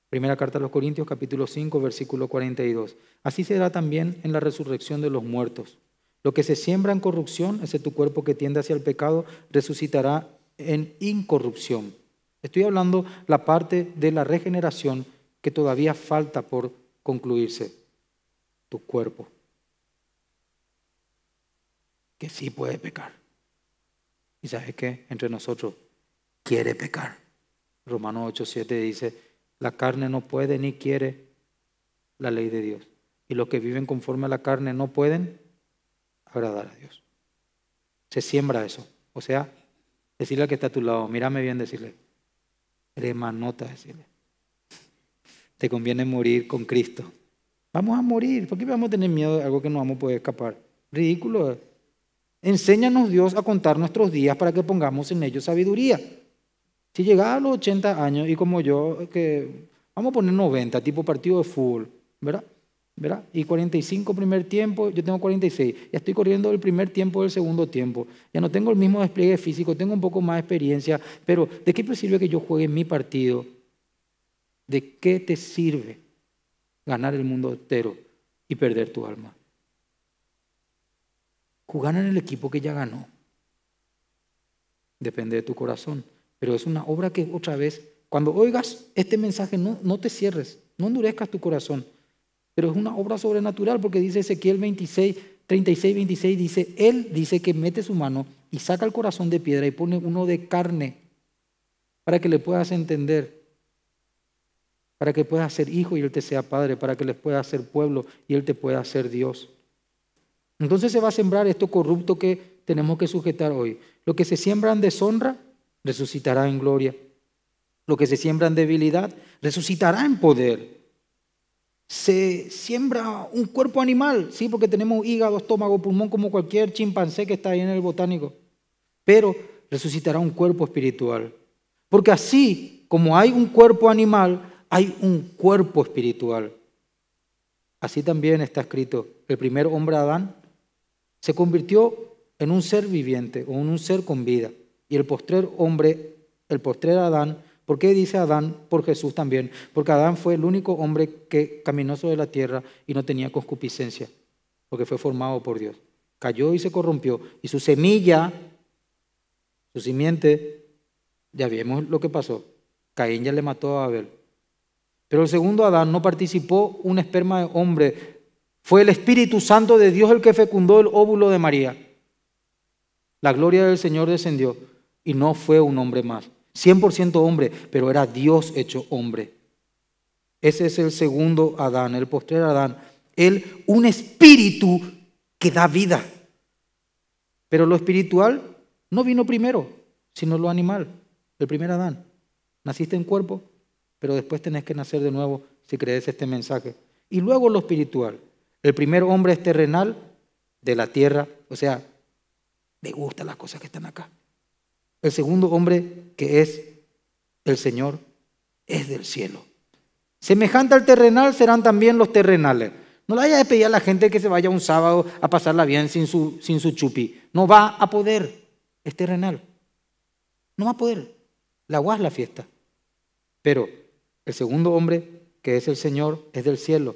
Primera carta a los Corintios capítulo 5 versículo 42. Así será también en la resurrección de los muertos. Lo que se siembra en corrupción, ese tu cuerpo que tiende hacia el pecado, resucitará en incorrupción. Estoy hablando la parte de la regeneración que todavía falta por concluirse. Tu cuerpo que sí puede pecar. ¿Y sabes qué? Entre nosotros quiere pecar. Romanos 8:7 dice, la carne no puede ni quiere la ley de Dios. Y los que viven conforme a la carne no pueden agradar a Dios. Se siembra eso. O sea, decirle que está a tu lado, mírame bien, decirle, eres nota, decirle. Te conviene morir con Cristo. Vamos a morir. ¿Por qué vamos a tener miedo de algo que no vamos a poder escapar? Ridículo. Enséñanos Dios a contar nuestros días para que pongamos en ellos sabiduría. Si llegaba a los 80 años y como yo, que vamos a poner 90, tipo partido de fútbol, ¿verdad? ¿verdad? Y 45 primer tiempo, yo tengo 46, ya estoy corriendo el primer tiempo del segundo tiempo, ya no tengo el mismo despliegue físico, tengo un poco más de experiencia, pero ¿de qué te sirve que yo juegue mi partido? ¿De qué te sirve ganar el mundo entero y perder tu alma? jugar en el equipo que ya ganó. Depende de tu corazón. Pero es una obra que otra vez, cuando oigas este mensaje, no, no te cierres, no endurezcas tu corazón. Pero es una obra sobrenatural porque dice Ezequiel 26, 36, 26, dice, Él dice que mete su mano y saca el corazón de piedra y pone uno de carne para que le puedas entender, para que puedas ser hijo y Él te sea padre, para que les pueda ser pueblo y Él te pueda ser Dios. Entonces se va a sembrar esto corrupto que tenemos que sujetar hoy. Lo que se siembra en deshonra, resucitará en gloria. Lo que se siembra en debilidad, resucitará en poder. Se siembra un cuerpo animal, sí, porque tenemos hígado, estómago, pulmón, como cualquier chimpancé que está ahí en el botánico. Pero resucitará un cuerpo espiritual. Porque así como hay un cuerpo animal, hay un cuerpo espiritual. Así también está escrito, el primer hombre Adán se convirtió en un ser viviente o en un ser con vida. Y el postrer hombre, el postrer Adán, ¿por qué dice Adán por Jesús también? Porque Adán fue el único hombre que caminó sobre la tierra y no tenía concupiscencia, porque fue formado por Dios. Cayó y se corrompió. Y su semilla, su simiente, ya vimos lo que pasó. Caín ya le mató a Abel. Pero el segundo Adán no participó un esperma de hombre fue el Espíritu Santo de Dios el que fecundó el óvulo de María. La gloria del Señor descendió y no fue un hombre más. 100% hombre, pero era Dios hecho hombre. Ese es el segundo Adán, el postrer Adán. Él, un espíritu que da vida. Pero lo espiritual no vino primero, sino lo animal, el primer Adán. Naciste en cuerpo, pero después tenés que nacer de nuevo si crees este mensaje. Y luego lo espiritual. El primer hombre es terrenal de la tierra, o sea, le gustan las cosas que están acá. El segundo hombre, que es el Señor, es del cielo. Semejante al terrenal serán también los terrenales. No le vaya a pedir a la gente que se vaya un sábado a pasarla bien sin su, sin su chupi. No va a poder. Es terrenal. No va a poder. La agua es la fiesta. Pero el segundo hombre, que es el Señor, es del cielo.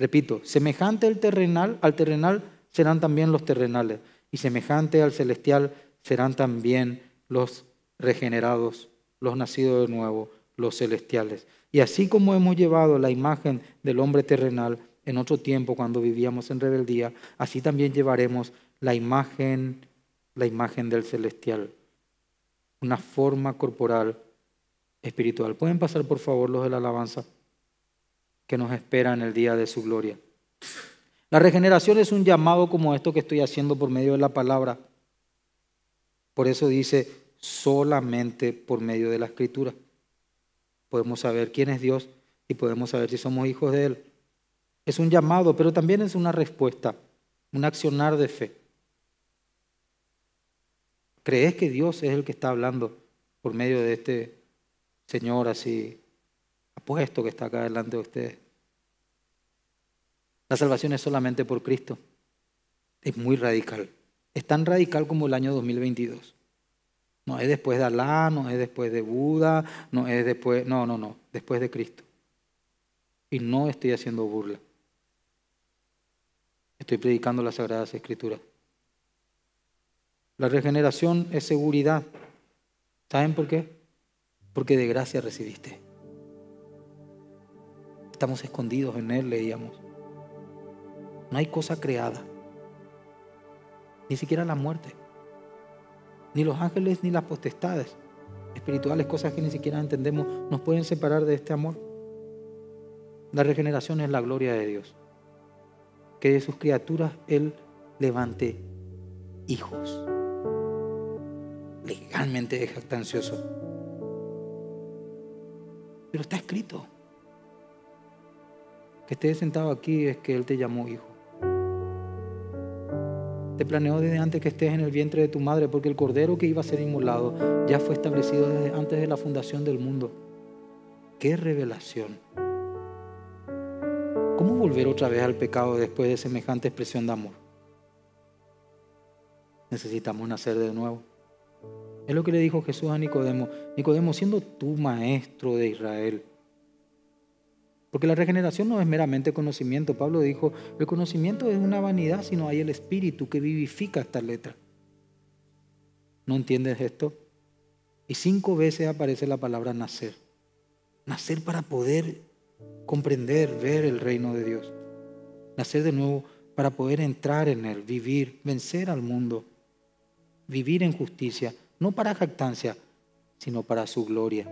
Repito, semejante al terrenal, al terrenal serán también los terrenales, y semejante al celestial serán también los regenerados, los nacidos de nuevo, los celestiales. Y así como hemos llevado la imagen del hombre terrenal en otro tiempo cuando vivíamos en rebeldía, así también llevaremos la imagen, la imagen del celestial, una forma corporal espiritual. ¿Pueden pasar por favor los de la alabanza? que nos espera en el día de su gloria. La regeneración es un llamado como esto que estoy haciendo por medio de la palabra. Por eso dice, solamente por medio de la escritura. Podemos saber quién es Dios y podemos saber si somos hijos de Él. Es un llamado, pero también es una respuesta, un accionar de fe. ¿Crees que Dios es el que está hablando por medio de este Señor así esto que está acá delante de ustedes. La salvación es solamente por Cristo. Es muy radical. Es tan radical como el año 2022. No es después de Alá, no es después de Buda, no es después, no, no, no, después de Cristo. Y no estoy haciendo burla. Estoy predicando las Sagradas Escrituras. La regeneración es seguridad. ¿Saben por qué? Porque de gracia recibiste. Estamos escondidos en Él, leíamos. No hay cosa creada. Ni siquiera la muerte. Ni los ángeles ni las potestades espirituales, cosas que ni siquiera entendemos, nos pueden separar de este amor. La regeneración es la gloria de Dios. Que de sus criaturas Él levante hijos. Legalmente es ansioso Pero está escrito que estés sentado aquí es que Él te llamó hijo. Te planeó desde antes que estés en el vientre de tu madre, porque el cordero que iba a ser inmolado ya fue establecido desde antes de la fundación del mundo. ¡Qué revelación! ¿Cómo volver otra vez al pecado después de semejante expresión de amor? Necesitamos nacer de nuevo. Es lo que le dijo Jesús a Nicodemo. Nicodemo, siendo tu maestro de Israel, porque la regeneración no es meramente conocimiento. Pablo dijo, el conocimiento es una vanidad sino hay el espíritu que vivifica esta letra. ¿No entiendes esto? Y cinco veces aparece la palabra nacer. Nacer para poder comprender, ver el reino de Dios. Nacer de nuevo para poder entrar en él, vivir, vencer al mundo, vivir en justicia, no para jactancia, sino para su gloria.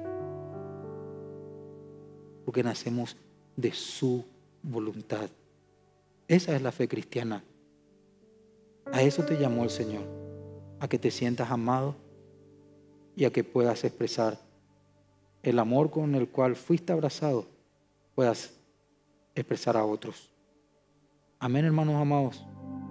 Porque nacemos de su voluntad. Esa es la fe cristiana. A eso te llamó el Señor, a que te sientas amado y a que puedas expresar el amor con el cual fuiste abrazado, puedas expresar a otros. Amén, hermanos amados.